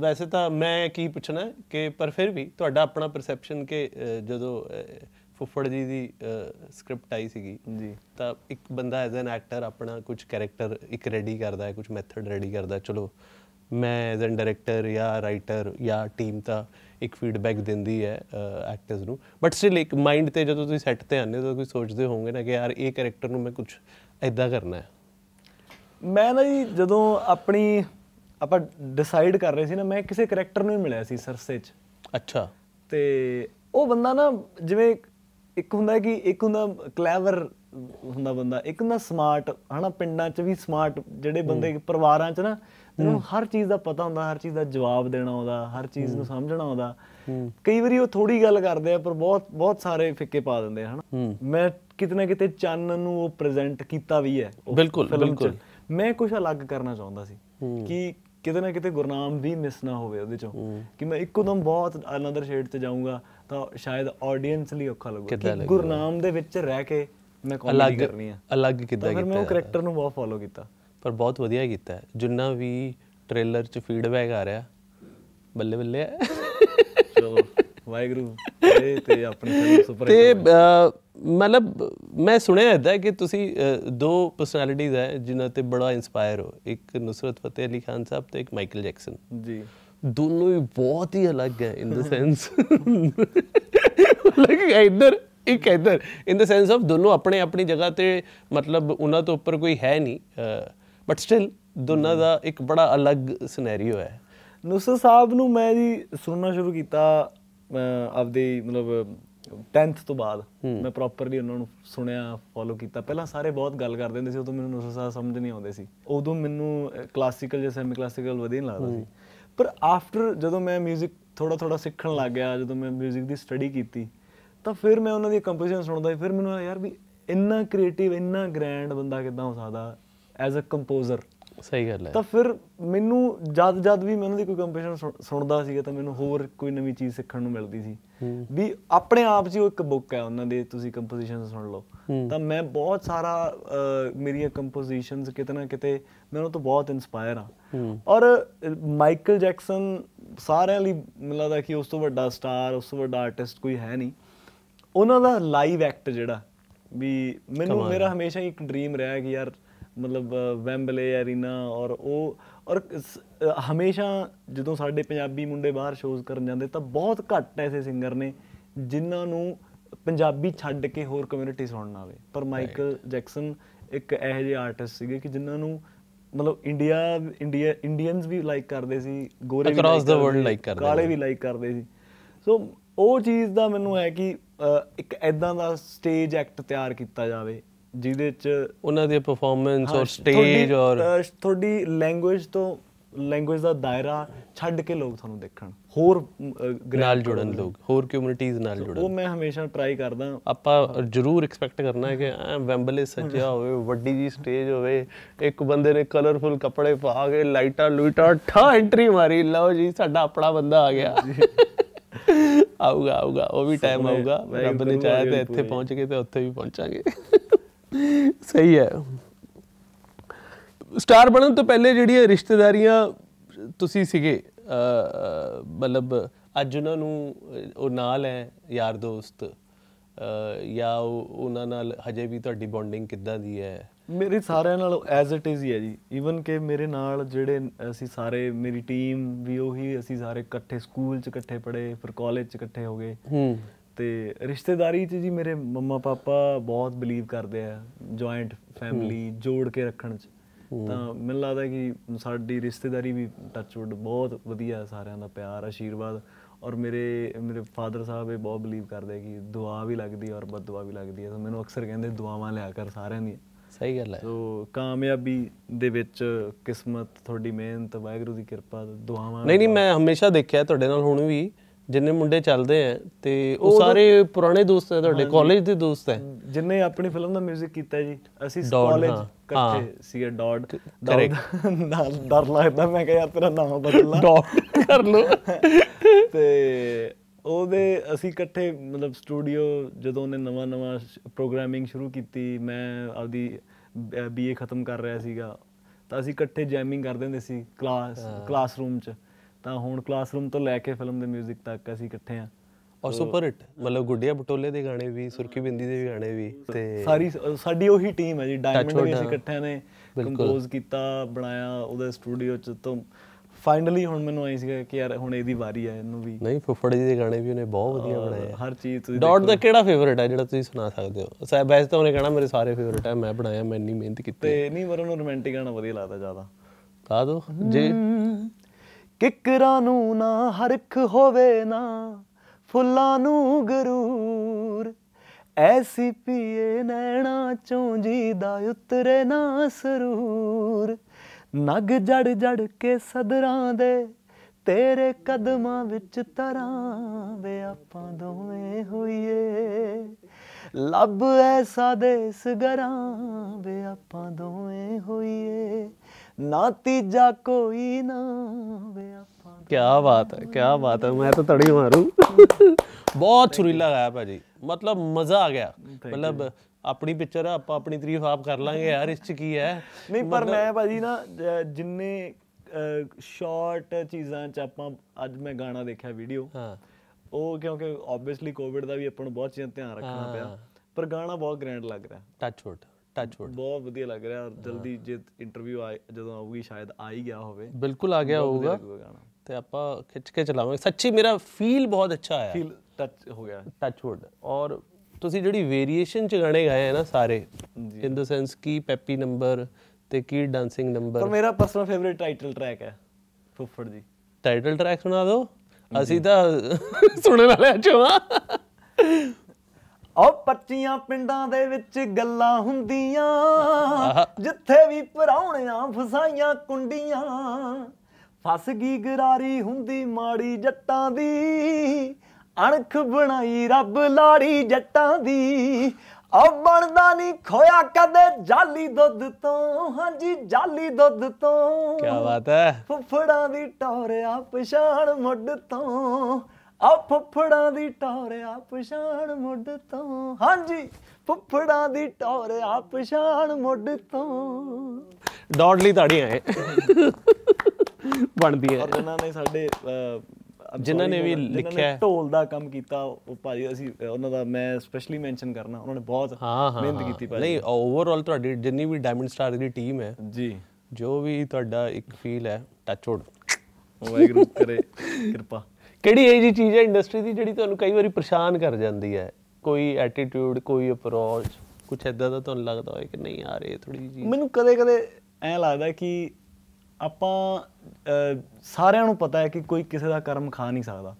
ਵੈਸੇ ਤਾਂ ਮੈਂ ਕੀ ਪੁੱਛਣਾ ਕਿ ਪਰ ਫਿਰ ਵੀ ਤੁਹਾਡਾ ਆਪਣਾ ਪਰਸੈਪਸ਼ਨ ਕਿ ਜਦੋਂ ਫੁੱਫੜ ਜੀ ਦੀ ਸਕ੍ਰਿਪਟ ਆਈ ਸੀਗੀ ਜੀ ਤਾਂ ਇੱਕ ਬੰਦਾ ਐਜ਼ ਐਨ ਐਕਟਰ ਆਪਣਾ ਕੁਝ ਕੈਰੈਕਟਰ ਇੱਕ ਰੈਡੀ ਕਰਦਾ ਹੈ ਕੁਝ ਮੈਥਡ ਰੈਡੀ ਕਰਦਾ ਚਲੋ ਮੈਂ ਐਜ਼ ਐਨ ਡਾਇਰੈਕਟਰ ਜਾਂ ਰਾਈਟਰ ਜਾਂ ਟੀਮ ਤਾਂ ਇੱਕ ਫੀਡਬੈਕ ਦਿੰਦੀ ਹੈ ਐਕਟਰਸ ਨੂੰ ਬਟ ਸਟਿਲ ਇੱਕ ਮਾਈਂਡ ਤੇ ਜਦੋਂ ਤੁਸੀਂ ਸੈੱਟ ਤੇ ਆਉਂਦੇ ਹੋ ਤਾਂ ਕੋਈ ਸੋਚਦੇ ਹੋਵੋਗੇ ਨਾ ਕਿ ਯਾਰ ਇਹ ਕੈਰੈਕਟਰ ਨੂੰ ਮੈਂ ਕੁਝ ਐਦਾਂ ਕਰਨਾ ਹੈ ਮੈਂ ਨਾ ਜੀ ਜਦੋਂ ਆਪਣੀ ਆਪਾਂ ਡਿਸਾਈਡ ਕਰ ਰਹੇ ਸੀ ਨਾ ਮੈਂ ਕਿਸੇ ਕੈਰੈਕਟਰ ਨੂੰ ਹੀ ਮਿਲਿਆ ਸੀ ਸਰਸੇ 'ਚ ਅੱਛਾ ਤੇ ਉਹ ਬੰਦਾ ਨਾ ਜਿਵੇਂ ਇੱਕ ਹੁੰਦਾ ਕਿ ਇੱਕ ਹੁੰਦਾ ਕਲੇਵਰ ਹੁੰਦਾ ਬੰਦਾ ਇੱਕ ਨਾ ਸਮਾਰਟ ਹਨਾ ਪਿੰਡਾਂ 'ਚ ਵੀ ਸਮਾਰਟ ਜਿਹੜੇ ਬੰਦੇ ਪਰਿਵਾਰਾਂ 'ਚ ਨਾ ਉਹਨੂੰ ਹਰ ਚੀਜ਼ ਦਾ ਪਤਾ ਹੁੰਦਾ ਹਰ ਚੀਜ਼ ਦਾ ਜਵਾਬ ਦੇਣਾ ਆਉਂਦਾ ਹਰ ਚੀਜ਼ ਨੂੰ ਸਮਝਣਾ ਆਉਂਦਾ ਕਈ ਵਾਰੀ ਉਹ ਥੋੜੀ ਗੱਲ ਕਰਦੇ ਆ ਪਰ ਬਹੁਤ ਬਹੁਤ ਸਾਰੇ ਫਿੱਕੇ ਪਾ ਦਿੰਦੇ ਆ ਹਨਾ ਮੈਂ ਕਿਤਨੇ ਕਿਤੇ ਚੰਨ ਨੂੰ ਉਹ ਪ੍ਰੈਜ਼ੈਂਟ ਕੀਤਾ ਵੀ ਹੈ ਬਿਲਕੁਲ ਬਿਲਕੁਲ ਮੈਂ ਕੁਝ ਅਲੱਗ ਕਰਨਾ ਚਾਹੁੰਦਾ ਸੀ ਕਿ ਕਿਤੇ ਨਾ ਕਿਤੇ ਗੁਰਨਾਮ ਵੀ ਮਿਸ ਨਾ ਹੋਵੇ ਉਹਦੇ ਚੋਂ ਕਿ ਮੈਂ ਇੱਕੋ ਦਮ ਬਹੁਤ ਅਨਦਰ ਸ਼ੇਡ ਤੇ ਜਾਊਂਗਾ ਤਾਂ ਸ਼ਾਇਦ ਆਡੀਅנס ਲਈ ਔਖਾ ਲੱਗੂ ਕਿ ਗੁਰਨਾਮ ਦੇ ਵਿੱਚ ਰਹਿ ਕੇ ਮੈਂ ਕਾਮੇਡੀ ਕਰਨੀ ਆ ਅਲੱਗ ਕਿੱਦਾਂ ਕੀਤਾ ਪਰ ਮੈਂ ਉਹ ਕੈਰੈਕਟਰ ਨੂੰ ਬਹੁਤ ਫੋਲੋ ਕੀਤਾ ਪਰ ਬਹੁਤ ਵਧੀਆ ਕੀਤਾ ਜਿੰਨਾ ਵੀ ਟ੍ਰੇਲਰ 'ਚ ਫੀਡਬੈਕ ਆ ਰਿਹਾ ਬੱਲੇ ਬੱਲੇ ਚਲੋ ਵਾਹਿਗੁਰੂ ਤੇ ਤੇ ਆਪਣੀ ਫਿਲਮ ਸੁਪਰ ਤੇ ਮਤਲਬ ਮੈਂ ਸੁਣਿਆ ਹੈ ਕਿ ਤੁਸੀਂ ਦੋ ਪਰਸਨੈਲਿਟੀਜ਼ ਹੈ ਜਿਨ੍ਹਾਂ ਤੇ ਬੜਾ ਇਨਸਪਾਇਰ ਹੋ ਇੱਕ ਨੁਸਰਤ ਫਤਿਹ ਅਲੀ ਖਾਨ ਸਾਹਿਬ ਤੇ ਇੱਕ ਮਾਈਕਲ ਜੈਕਸਨ ਜੀ ਦੋਨੋਂ ਹੀ ਬਹੁਤ ਹੀ ਅਲੱਗ ਹੈ ਇਨ ਦ ਸੈਂਸ ਲਾਈਕ ਇਧਰ ਇੱਕ ਇਧਰ ਇਨ ਦ ਸੈਂਸ ਆਫ ਦੋਨੋਂ ਆਪਣੇ ਆਪਣੀ ਜਗ੍ਹਾ ਤੇ ਮਤਲਬ ਉਹਨਾਂ ਤੋਂ ਉੱਪਰ ਕੋਈ ਹੈ ਨਹੀਂ ਬਟ ਸਟਿਲ ਦੋਨਾਂ ਦਾ ਇੱਕ ਬੜਾ ਅਲੱਗ ਸਿਨੈਰੀਓ ਹੈ ਨੁਸਰ ਸਾਹਿਬ ਨੂੰ ਮੈਂ ਜੀ ਸੁਣਨਾ ਸ਼ੁਰੂ ਕੀਤਾ ਆਪਦੇ ਮਤਲਬ 10th ਤੋਂ ਬਾਅਦ ਮੈਂ ਪ੍ਰੋਪਰਲੀ ਉਹਨਾਂ ਨੂੰ ਸੁਣਿਆ ਫੋਲੋ ਕੀਤਾ ਪਹਿਲਾਂ ਸਾਰੇ ਬਹੁਤ ਗੱਲ ਕਰਦੇ ਹੁੰਦੇ ਸੀ ਉਦੋਂ ਮੈਨੂੰ ਨੁਸਰ ਸਾਹਿਬ ਸਮਝ ਨਹੀਂ ਆਉਂਦੇ ਸੀ ਉਦੋਂ ਮੈਨੂੰ ਕਲਾਸਿਕਲ ਜਾਂ ਸੈਮੀ ਕਲਾਸਿਕਲ ਵਧੀਆ ਨਹੀਂ ਲੱਗਦਾ ਸੀ ਪਰ ਆਫਟਰ ਜਦੋਂ ਮੈਂ 뮤직 ਥੋੜਾ ਥੋੜਾ ਸਿੱਖਣ ਲੱਗ ਗਿਆ ਜਦੋਂ ਮੈਂ 뮤직 ਦੀ ਸਟੱਡੀ ਕੀਤੀ ਤਾਂ ਫਿਰ ਮੈਂ ਉਹਨਾਂ ਦੀ ਕੰਪੋਜੀਸ਼ਨ ਸੁਣਦਾ ਫਿਰ ਮੈਨੂੰ ਯਾਰ ਵੀ ਇੰਨਾ ਕ੍ਰੀਏਟਿਵ ਇੰਨਾ ਗ੍ਰੈਂਡ ਬੰਦਾ ਕਿਦਾਂ ਹੋ ਸਕਦਾ ਐਜ਼ ਅ ਕੰਪੋਜ਼ਰ ਸਹੀ ਗੱਲ ਹੈ ਤਾਂ ਫਿਰ ਮੈਨੂੰ ਜਦ ਜਦ ਵੀ ਮੈਂ ਉਹਨਾਂ ਦੀ ਕੋਈ ਕੰਪੀਟੀਸ਼ਨ ਸੁਣਦਾ ਸੀਗਾ ਤਾਂ ਮੈਨੂੰ ਹੋਰ ਕੋਈ ਨਵੀਂ ਚੀਜ਼ ਸਿੱਖਣ ਨੂੰ ਮਿਲਦੀ ਸੀ ਵੀ ਆਪਣੇ ਆਪ 'ਚ ਉਹ ਇੱਕ ਬੁੱਕ ਹੈ ਉਹਨਾਂ ਦੇ ਤੁਸੀਂ ਕੰਪੋਜੀਸ਼ਨ ਸੁਣ ਲਓ ਤਾਂ ਮੈਂ ਬਹੁਤ ਸਾਰਾ ਮੇਰੀਆਂ ਕੰਪੋਜੀਸ਼ਨਸ ਕਿਤਨਾ ਕਿਤੇ ਮੈਨੂੰ ਤਾਂ ਬਹੁਤ ਇਨਸਪਾਇਰ ਆ ਔਰ ਮਾਈਕਲ ਜੈਕਸਨ ਸਾਰਿਆਂ ਲਈ ਮਿਲਦਾ ਕਿ ਉਸ ਤੋਂ ਵੱਡਾ ਸਟਾਰ ਉਸ ਤੋਂ ਵੱਡਾ ਆਰਟਿਸਟ ਕੋਈ ਹੈ ਨਹੀਂ ਉਹਨਾਂ ਦਾ ਲਾਈਵ ਐਕਟ ਜਿਹੜਾ ਵੀ ਮੈਨੂੰ ਮੇਰਾ ਹਮੇਸ਼ਾ ਹੀ ਇੱਕ ਡ੍ਰੀਮ ਰਿਹਾ ਕਿ ਯਾਰ ਮਤਲਬ ਵੈਂਬਲੇ ਐਰੀਨਾ ਔਰ ਉਹ ਔਰ ਹਮੇਸ਼ਾ ਜਦੋਂ ਸਾਡੇ ਪੰਜਾਬੀ ਮੁੰਡੇ ਬਾਹਰ ਸ਼ੋਜ਼ ਕਰਨ ਜਾਂਦੇ ਤਾਂ ਬਹੁਤ ਘੱਟ ਐਸੇ ਸਿੰਗਰ ਨੇ ਜਿਨ੍ਹਾਂ ਨੂੰ ਪੰਜਾਬੀ ਛੱਡ ਕੇ ਹੋਰ ਕਮਿਊਨਿਟੀ ਸੁਣਨ ਆਵੇ ਪਰ ਮਾਈਕਲ ਜੈਕਸਨ ਇੱਕ ਇਹੋ ਜਿਹੇ ਆਰਟਿਸਟ ਸੀਗੇ ਕਿ ਜਿਨ੍ਹਾਂ ਨੂੰ ਮਤਲਬ ਇੰਡੀਆ ਇੰਡੀਆ ਇੰਡੀਅਨਸ ਵੀ ਲਾਈਕ ਕਰਦੇ ਸੀ ਗੋਰੇ ਵੀ ਅਕ੍ਰੋਸ ਦਾ ਵਰਲਡ ਲਾਈਕ ਕਰਦੇ ਕਾਲੇ ਵੀ ਲਾਈਕ ਕਰਦੇ ਸੀ ਸੋ ਉਹ ਚੀਜ਼ ਦਾ ਮੈਨੂੰ ਹੈ ਕਿ ਇੱਕ ਐਦਾਂ ਦਾ ਸਟੇਜ ਐਕਟ ਤਿਆਰ ਕੀਤਾ ਜਾਵੇ ਜਿਹਦੇ ਚ ਉਹਨਾਂ ਦੀ ਪਰਫਾਰਮੈਂਸ ਔਰ ਸਟੇਜ ਔਰ ਤੁਹਾਡੀ ਲੈਂਗੁਏਜ ਤੋਂ ਲੈਂਗੁਏਜ ਦਾ ਦਾਇਰਾ ਛੱਡ ਕੇ ਲੋਕ ਤੁਹਾਨੂੰ ਦੇਖਣ ਹੋਰ ਨਾਲ ਜੁੜਨ ਲੋਕ ਹੋਰ ਕਮਿਊਨਿਟੀਜ਼ ਨਾਲ ਜੁੜਨ ਉਹ ਮੈਂ ਹਮੇਸ਼ਾ ਟਰਾਈ ਕਰਦਾ ਆਪਾਂ ਜਰੂਰ ਐਕਸਪੈਕਟ ਕਰਨਾ ਹੈ ਕਿ ਵੈਂਬਲੇ ਸੱਜਿਆ ਹੋਵੇ ਵੱਡੀ ਜੀ ਸਟੇਜ ਹੋਵੇ ਇੱਕ ਬੰਦੇ ਨੇ ਕਲਰਫੁਲ ਕੱਪੜੇ ਪਾ ਕੇ ਲਾਈਟਾਂ ਲੂਟਾਂ ਠਾ ਐਂਟਰੀ ਮਾਰੀ ਲਓ ਜੀ ਸਾਡਾ ਆਪਣਾ ਬੰਦਾ ਆ ਗਿਆ ਆਊਗਾ ਆਊਗਾ ਉਹ ਵੀ ਟਾਈਮ ਆਊਗਾ ਰੱਬ ਨੇ ਚਾਹਿਆ ਤੇ ਇੱਥੇ ਪਹੁੰਚ ਕੇ ਤੇ ਉੱਥੇ ਵੀ ਪਹੁੰਚਾਂਗੇ ਸਹੀ ਹੈ ਸਟਾਰ ਬਣਨ ਤੋਂ ਪਹਿਲੇ ਜਿਹੜੀਆਂ ਰਿਸ਼ਤੇਦਾਰੀਆਂ ਤੁਸੀਂ ਸੀਗੇ ਮਤਲਬ ਅੱਜ ਉਹਨਾਂ ਨੂੰ ਉਹ ਨਾਲ ਹੈ ਯਾਰ ਦੋਸਤ ਜਾਂ ਉਹਨਾਂ ਨਾਲ ਹਜੇ ਵੀ ਤੁਹਾਡੀ ਬੌਂਡਿੰਗ ਕਿੱਦਾਂ ਦੀ ਹੈ ਮੇਰੇ ਸਾਰਿਆਂ ਨਾਲ ਐਜ਼ ਇਟ ਇਜ਼ ਹੀ ਹੈ ਜੀ ਈਵਨ ਕਿ ਮੇਰੇ ਨਾਲ ਜਿਹੜੇ ਅਸੀਂ ਸਾਰੇ ਮੇਰੀ ਟੀਮ ਵੀ ਉਹੀ ਅਸੀਂ ਸਾਰੇ ਇਕੱਠੇ ਸਕੂਲ ਚ ਇਕੱਠੇ ਪੜ੍ਹੇ ਫਿਰ ਕਾਲਜ ਚ ਇਕੱਠੇ ਹੋ ਗਏ ਹੂੰ ਤੇ ਰਿਸ਼ਤੇਦਾਰੀ 'ਚ ਜੀ ਮੇਰੇ ਮੰਮਾ ਪਾਪਾ ਬਹੁਤ ਬਲੀਵ ਕਰਦੇ ਆ ਜੁਆਇੰਟ ਫੈਮਿਲੀ ਜੋੜ ਕੇ ਰੱਖਣ 'ਚ ਤਾਂ ਮੈਨੂੰ ਲੱਗਦਾ ਕਿ ਸਾਡੀ ਰਿਸ਼ਤੇਦਾਰੀ ਵੀ ਟੱਚਵੁੱਡ ਬਹੁਤ ਵਧੀਆ ਸਾਰਿਆਂ ਦਾ ਪਿਆਰ ਆਸ਼ੀਰਵਾਦ ਔਰ ਮੇਰੇ ਮੇਰੇ ਫਾਦਰ ਸਾਹਿਬ ਇਹ ਬਹੁਤ ਬਲੀਵ ਕਰਦੇ ਆ ਕਿ ਦੁਆ ਵੀ ਲੱਗਦੀ ਔਰ ਬਦਦੁਆ ਵੀ ਲੱਗਦੀ ਹੈ ਤਾਂ ਮੈਨੂੰ ਅਕਸਰ ਕਹਿੰਦੇ ਦੁਆਵਾਂ ਲਿਆ ਕਰ ਸਾਰਿਆਂ ਦੀ ਸਹੀ ਗੱਲ ਹੈ ਸੋ ਕਾਮਯਾਬੀ ਦੇ ਵਿੱਚ ਕਿਸਮਤ ਤੁਹਾਡੀ ਮਿਹਨਤ ਵਾਹਿਗੁਰੂ ਦੀ ਕਿਰਪਾ ਦੁਆਵਾਂ ਨਹੀਂ ਨਹੀਂ ਮੈਂ ਹਮੇਸ਼ਾ ਦੇਖਿਆ ਤੁਹਾਡੇ ਨਾਲ ਹੁਣ ਵੀ ਜਿੰਨੇ ਮੁੰਡੇ ਚੱਲਦੇ ਆ ਤੇ ਉਹ ਸਾਰੇ ਪੁਰਾਣੇ ਦੋਸਤ ਆ ਤੁਹਾਡੇ ਕਾਲਜ ਦੇ ਦੋਸਤ ਆ ਜਿੰਨੇ ਆਪਣੀ ਫਿਲਮ ਦਾ 뮤직 ਕੀਤਾ ਜੀ ਅਸੀਂ ਕਾਲਜ ਇਕੱਠੇ ਸੀ ਡੌਟ ਨਾਲ ਡਰ ਲੱਗਦਾ ਮੈਂ ਕਿਹਾ ਯਾਰ ਤੇਰਾ ਨਾਮ ਬਦਲ ਲਾ ਡਾਟ ਕਰ ਲੋ ਤੇ ਉਹਦੇ ਅਸੀਂ ਇਕੱਠੇ ਮਤਲਬ ਸਟੂਡੀਓ ਜਦੋਂ ਉਹਨੇ ਨਵਾਂ ਨਵਾਂ ਪ੍ਰੋਗਰਾਮਿੰਗ ਸ਼ੁਰੂ ਕੀਤੀ ਮੈਂ ਆਪਦੀ ਬੀਏ ਖਤਮ ਕਰ ਰਿਹਾ ਸੀਗਾ ਤਾਂ ਅਸੀਂ ਇਕੱਠੇ ਜੈਮਿੰਗ ਕਰਦੇ ਹੁੰਦੇ ਸੀ ਕਲਾਸ ਕਲਾਸਰੂਮ 'ਚ ਤਾਂ ਹੁਣ ਕਲਾਸਰੂਮ ਤੋਂ ਲੈ ਕੇ ਫਿਲਮ ਦੇ 뮤직 ਤੱਕ ਅਸੀਂ ਇਕੱਠੇ ਆ ਔਰ ਸੁਪਰ ਹਿੱਟ ਮਤਲਬ ਗੁੱਡੀਆ ਬਟੋਲੇ ਦੇ ਗਾਣੇ ਵੀ ਸੁਰਖੀ ਬਿੰਦੀ ਦੇ ਵੀ ਗਾਣੇ ਵੀ ਤੇ ਸਾਰੀ ਸਾਡੀ ਉਹੀ ਟੀਮ ਹੈ ਜੀ ਡਾਇਮੰਡ ਵੀ ਅਸੀਂ ਇਕੱਠਿਆਂ ਨੇ ਕੰਪੋਜ਼ ਕੀਤਾ ਬਣਾਇਆ ਉਹਦੇ ਸਟੂਡੀਓ ਚ ਤੋਂ ਫਾਈਨਲੀ ਹੁਣ ਮੈਨੂੰ ਆਈ ਸੀਗਾ ਕਿ ਯਾਰ ਹੁਣ ਇਹਦੀ ਵਾਰੀ ਆ ਇਹਨੂੰ ਵੀ ਨਹੀਂ ਫੁੱਫੜ ਜੀ ਦੇ ਗਾਣੇ ਵੀ ਉਹਨੇ ਬਹੁਤ ਵਧੀਆ ਬਣਾਏ ਹਰ ਚੀਜ਼ ਤੁਸੀਂ ਡਾਟ ਦਾ ਕਿਹੜਾ ਫੇਵਰਿਟ ਹੈ ਜਿਹੜਾ ਤੁਸੀਂ ਸੁਣਾ ਸਕਦੇ ਹੋ ਸੈ ਵੈਸੇ ਤਾਂ ਉਹਨੇ ਕਹਿਣਾ ਮੇਰੇ ਸਾਰੇ ਫੇਵਰਿਟ ਹੈ ਮੈਂ ਬਣਾਇਆ ਮੈਂ ਇੰਨੀ ਮਿਹਨਤ ਕੀਤੀ ਤੇ ਨਹੀਂ ਮਰ ਉਹਨੂੰ ਰੋਮਾਂਟਿਕ ਗਾਣਾ ਵਧੀਆ ਲੱਗਦਾ ਜ਼ਿਆਦਾ ਗਾ ਦੋ ਜੇ ਕਿਕਰਾਂ ਨੂੰ ਨਾ ਹਰਖ ਹੋਵੇ ਨਾ ਫੁੱਲਾਂ ਨੂੰ ਗਰੂਰ ਐਸੀ ਪੀਏ ਨੈਣਾ ਚੋਂ ਜੀਦਾ ਉਤਰੇ ਨਾ ਸਰੂਰ ਨਗ ਜੜ ਜੜ ਕੇ ਸਦਰਾਂ ਦੇ ਤੇਰੇ ਕਦਮਾਂ ਵਿੱਚ ਤਰਾਂ ਵੇ ਆਪਾਂ ਦੋਵੇਂ ਹੋਈਏ ਲੱਭ ਐਸਾ ਦੇਸ ਗਰਾਂ ਵੇ ਆਪਾਂ ਦੋਵੇਂ ਹੋਈਏ ਨਾ ਤੀਜਾ ਕੋਈ ਨਾ ਵੇ ਆਪਾਂ ਕੀ ਬਾਤ ਹੈ ਕੀ ਬਾਤ ਹੈ ਮੈਂ ਤਾਂ ਤੜੀ ਮਾਰੂ ਬਹੁਤ ਸੁਰੀਲਾ ਗਾਇਆ ਭਾਜੀ ਮਤਲਬ ਮਜ਼ਾ ਆ ਗਿਆ ਮਤਲਬ ਆਪਣੀ ਪਿਕਚਰ ਆ ਆਪਾਂ ਆਪਣੀ ਤਰੀਫ ਆਪ ਕਰ ਲਾਂਗੇ ਯਾਰ ਇਸ ਚ ਕੀ ਹੈ ਨਹੀਂ ਪਰ ਮੈਂ ਭਾਜੀ ਨਾ ਜਿੰਨੇ ਸ਼ਾਰਟ ਚੀਜ਼ਾਂ ਚ ਆਪਾਂ ਅੱਜ ਮੈਂ ਗਾਣਾ ਦੇਖਿਆ ਵੀਡੀਓ ਹਾਂ ਉਹ ਕਿਉਂਕਿ ਆਬਵੀਅਸਲੀ ਕੋਵਿਡ ਦਾ ਵੀ ਆਪਾਂ ਨੂੰ ਬਹੁਤ ਚੀਜ਼ਾਂ ਧਿਆਨ ਰੱਖਣਾ ਪਿਆ ਪਰ ਗਾਣਾ ਬਹੁਤ ਗ੍ਰੈਂਡ ਲੱਗ ਰਿਹਾ ਟੱਚ ਵੁੱਡ ਟੱਚ ਵੁੱਡ ਬਹੁਤ ਵਧੀਆ ਲੱਗ ਰਿਹਾ ਔਰ ਜਲਦੀ ਜੇ ਇੰਟਰਵਿਊ ਆ ਜਦੋਂ ਆਊਗੀ ਸ਼ਾਇਦ ਆ ਹੀ ਗਿਆ ਹੋਵੇ ਬਿਲਕੁਲ ਆ ਗਿਆ ਹੋਊਗਾ ਤੇ ਆਪਾਂ ਖਿੱਚ ਕੇ ਚਲਾਵਾਂਗੇ ਸੱਚੀ ਮੇਰਾ ਫੀਲ ਬਹੁਤ ਅੱਛਾ ਆਇਆ ਫੀਲ ਟੱਚ ਹੋ ਗਿਆ ਟੱਚ ਵੁੱਡ ਔਰ ਤੁਸੀਂ ਜਿਹੜੀ ਵੇਰੀਏਸ਼ਨ ਚ ਗਾਣੇ ਗਾਏ ਆ ਨਾ ਸਾਰੇ ਇਨ ਦ ਸੈਂਸ ਕੀ ਪੈਪੀ ਨੰਬਰ ਤੇ ਕੀ ਡਾਂਸਿੰਗ ਨੰਬਰ ਪਰ ਮੇਰਾ ਪਰਸਨਲ ਫੇਵਰਿਟ ਟਾਈਟਲ ਟਰੈਕ ਹੈ ਫੁੱਫੜ ਦੀ ਟਾਈਟਲ ਟਰੈਕ ਸੁਣਾ ਦਿਓ ਅਸੀਂ ਤਾਂ ਸੁਣਨ ਵਾਲੇ ਚੋਂ ਔ ਪੱਚੀਆਂ ਪਿੰਡਾਂ ਦੇ ਵਿੱਚ ਗੱਲਾਂ ਹੁੰਦੀਆਂ ਜਿੱਥੇ ਵੀ ਪਰਾਉਣਿਆਂ ਫਸਾਈਆਂ ਕੁੰਡੀਆਂ ਫਸ ਗਈ ਗਰਾਰੀ ਹੁੰਦੀ ਮਾੜੀ ਜੱਟਾਂ ਦੀ ਅਣਖ ਬਣਾਈ ਰੱਬ ਲਾੜੀ ਜੱਟਾਂ ਦੀ ਆ ਬਣਦਾ ਨਹੀਂ ਖੋਇਆ ਕਦੇ ਜਾਲੀ ਦੁੱਧ ਤੋਂ ਹਾਂਜੀ ਜਾਲੀ ਦੁੱਧ ਤੋਂ ਕੀ ਬਾਤ ਹੈ ਫੁੱਫੜਾਂ ਦੀ ਟੌਰਿਆ ਪਛਾਣ ਮੁੱਢ ਤੋਂ ਆ ਫੁੱਫੜਾਂ ਦੀ ਆ ਪਛਾਣ ਮੁੱਢ ਤੋਂ ਹਾਂਜੀ ਫੁੱਫੜਾਂ ਦੀ ਆ ਪਛਾਣ ਮੁੱਢ ਤੋਂ ਡੌਡਲੀ ਲਈ ਤਾੜੀਆਂ ਐ ਬਣਦੀਆਂ ਔਰ ਜਿਨ੍ਹਾਂ ਨੇ ਸਾਡੇ ਜਿਨ੍ਹਾਂ ਨੇ ਵੀ ਲਿਖਿਆ ਢੋਲ ਦਾ ਕੰਮ ਕੀਤਾ ਉਹ ਭਾਜੀ ਅਸੀਂ ਉਹਨਾਂ ਦਾ ਮੈਂ ਸਪੈਸ਼ਲੀ ਮੈਂਸ਼ਨ ਕਰਨਾ ਉਹਨਾਂ ਨੇ ਬਹੁਤ ਮਿਹਨਤ ਕੀਤੀ ਭਾਜੀ ਨਹੀਂ ਓਵਰਆਲ ਤੁਹਾਡੀ ਜਿੰਨੀ ਵੀ ਡਾਇਮੰਡ ਸਟਾਰ ਦੀ ਟੀਮ ਹੈ ਜੀ ਜੋ ਵੀ ਤੁਹਾਡਾ ਇੱਕ ਫੀਲ ਹੈ ਟੱਚ ਉਹ ਵਾਹਿਗੁਰੂ ਕਰੇ ਕਿਰਪਾ ਕਿਹੜੀ ਇਹ ਜੀ ਚੀਜ਼ ਹੈ ਇੰਡਸਟਰੀ ਦੀ ਜਿਹੜੀ ਤੁਹਾਨੂੰ ਕਈ ਵਾਰੀ ਪਰੇਸ਼ਾਨ ਕਰ ਜਾਂਦੀ ਹੈ ਕੋਈ ਐਟੀਟਿਊਡ ਕੋਈ ਅਪਰੋਚ ਕੁਝ ਐਦਾਂ ਦਾ ਤੁਹਾਨੂੰ ਲੱਗਦਾ ਹੋਵੇ ਕਿ ਨਹੀਂ ਆ ਰਹੀ ਥੋੜੀ ਜੀ ਮੈਨੂੰ ਕਦੇ-ਕਦੇ ਐ ਲੱਗਦਾ ਕਿ ਆਪਾਂ ਸਾਰਿਆਂ ਨੂੰ ਪਤਾ ਹੈ ਕਿ ਕੋਈ ਕਿਸੇ ਦਾ ਕਰਮ ਖਾ ਨਹੀਂ ਸਕਦਾ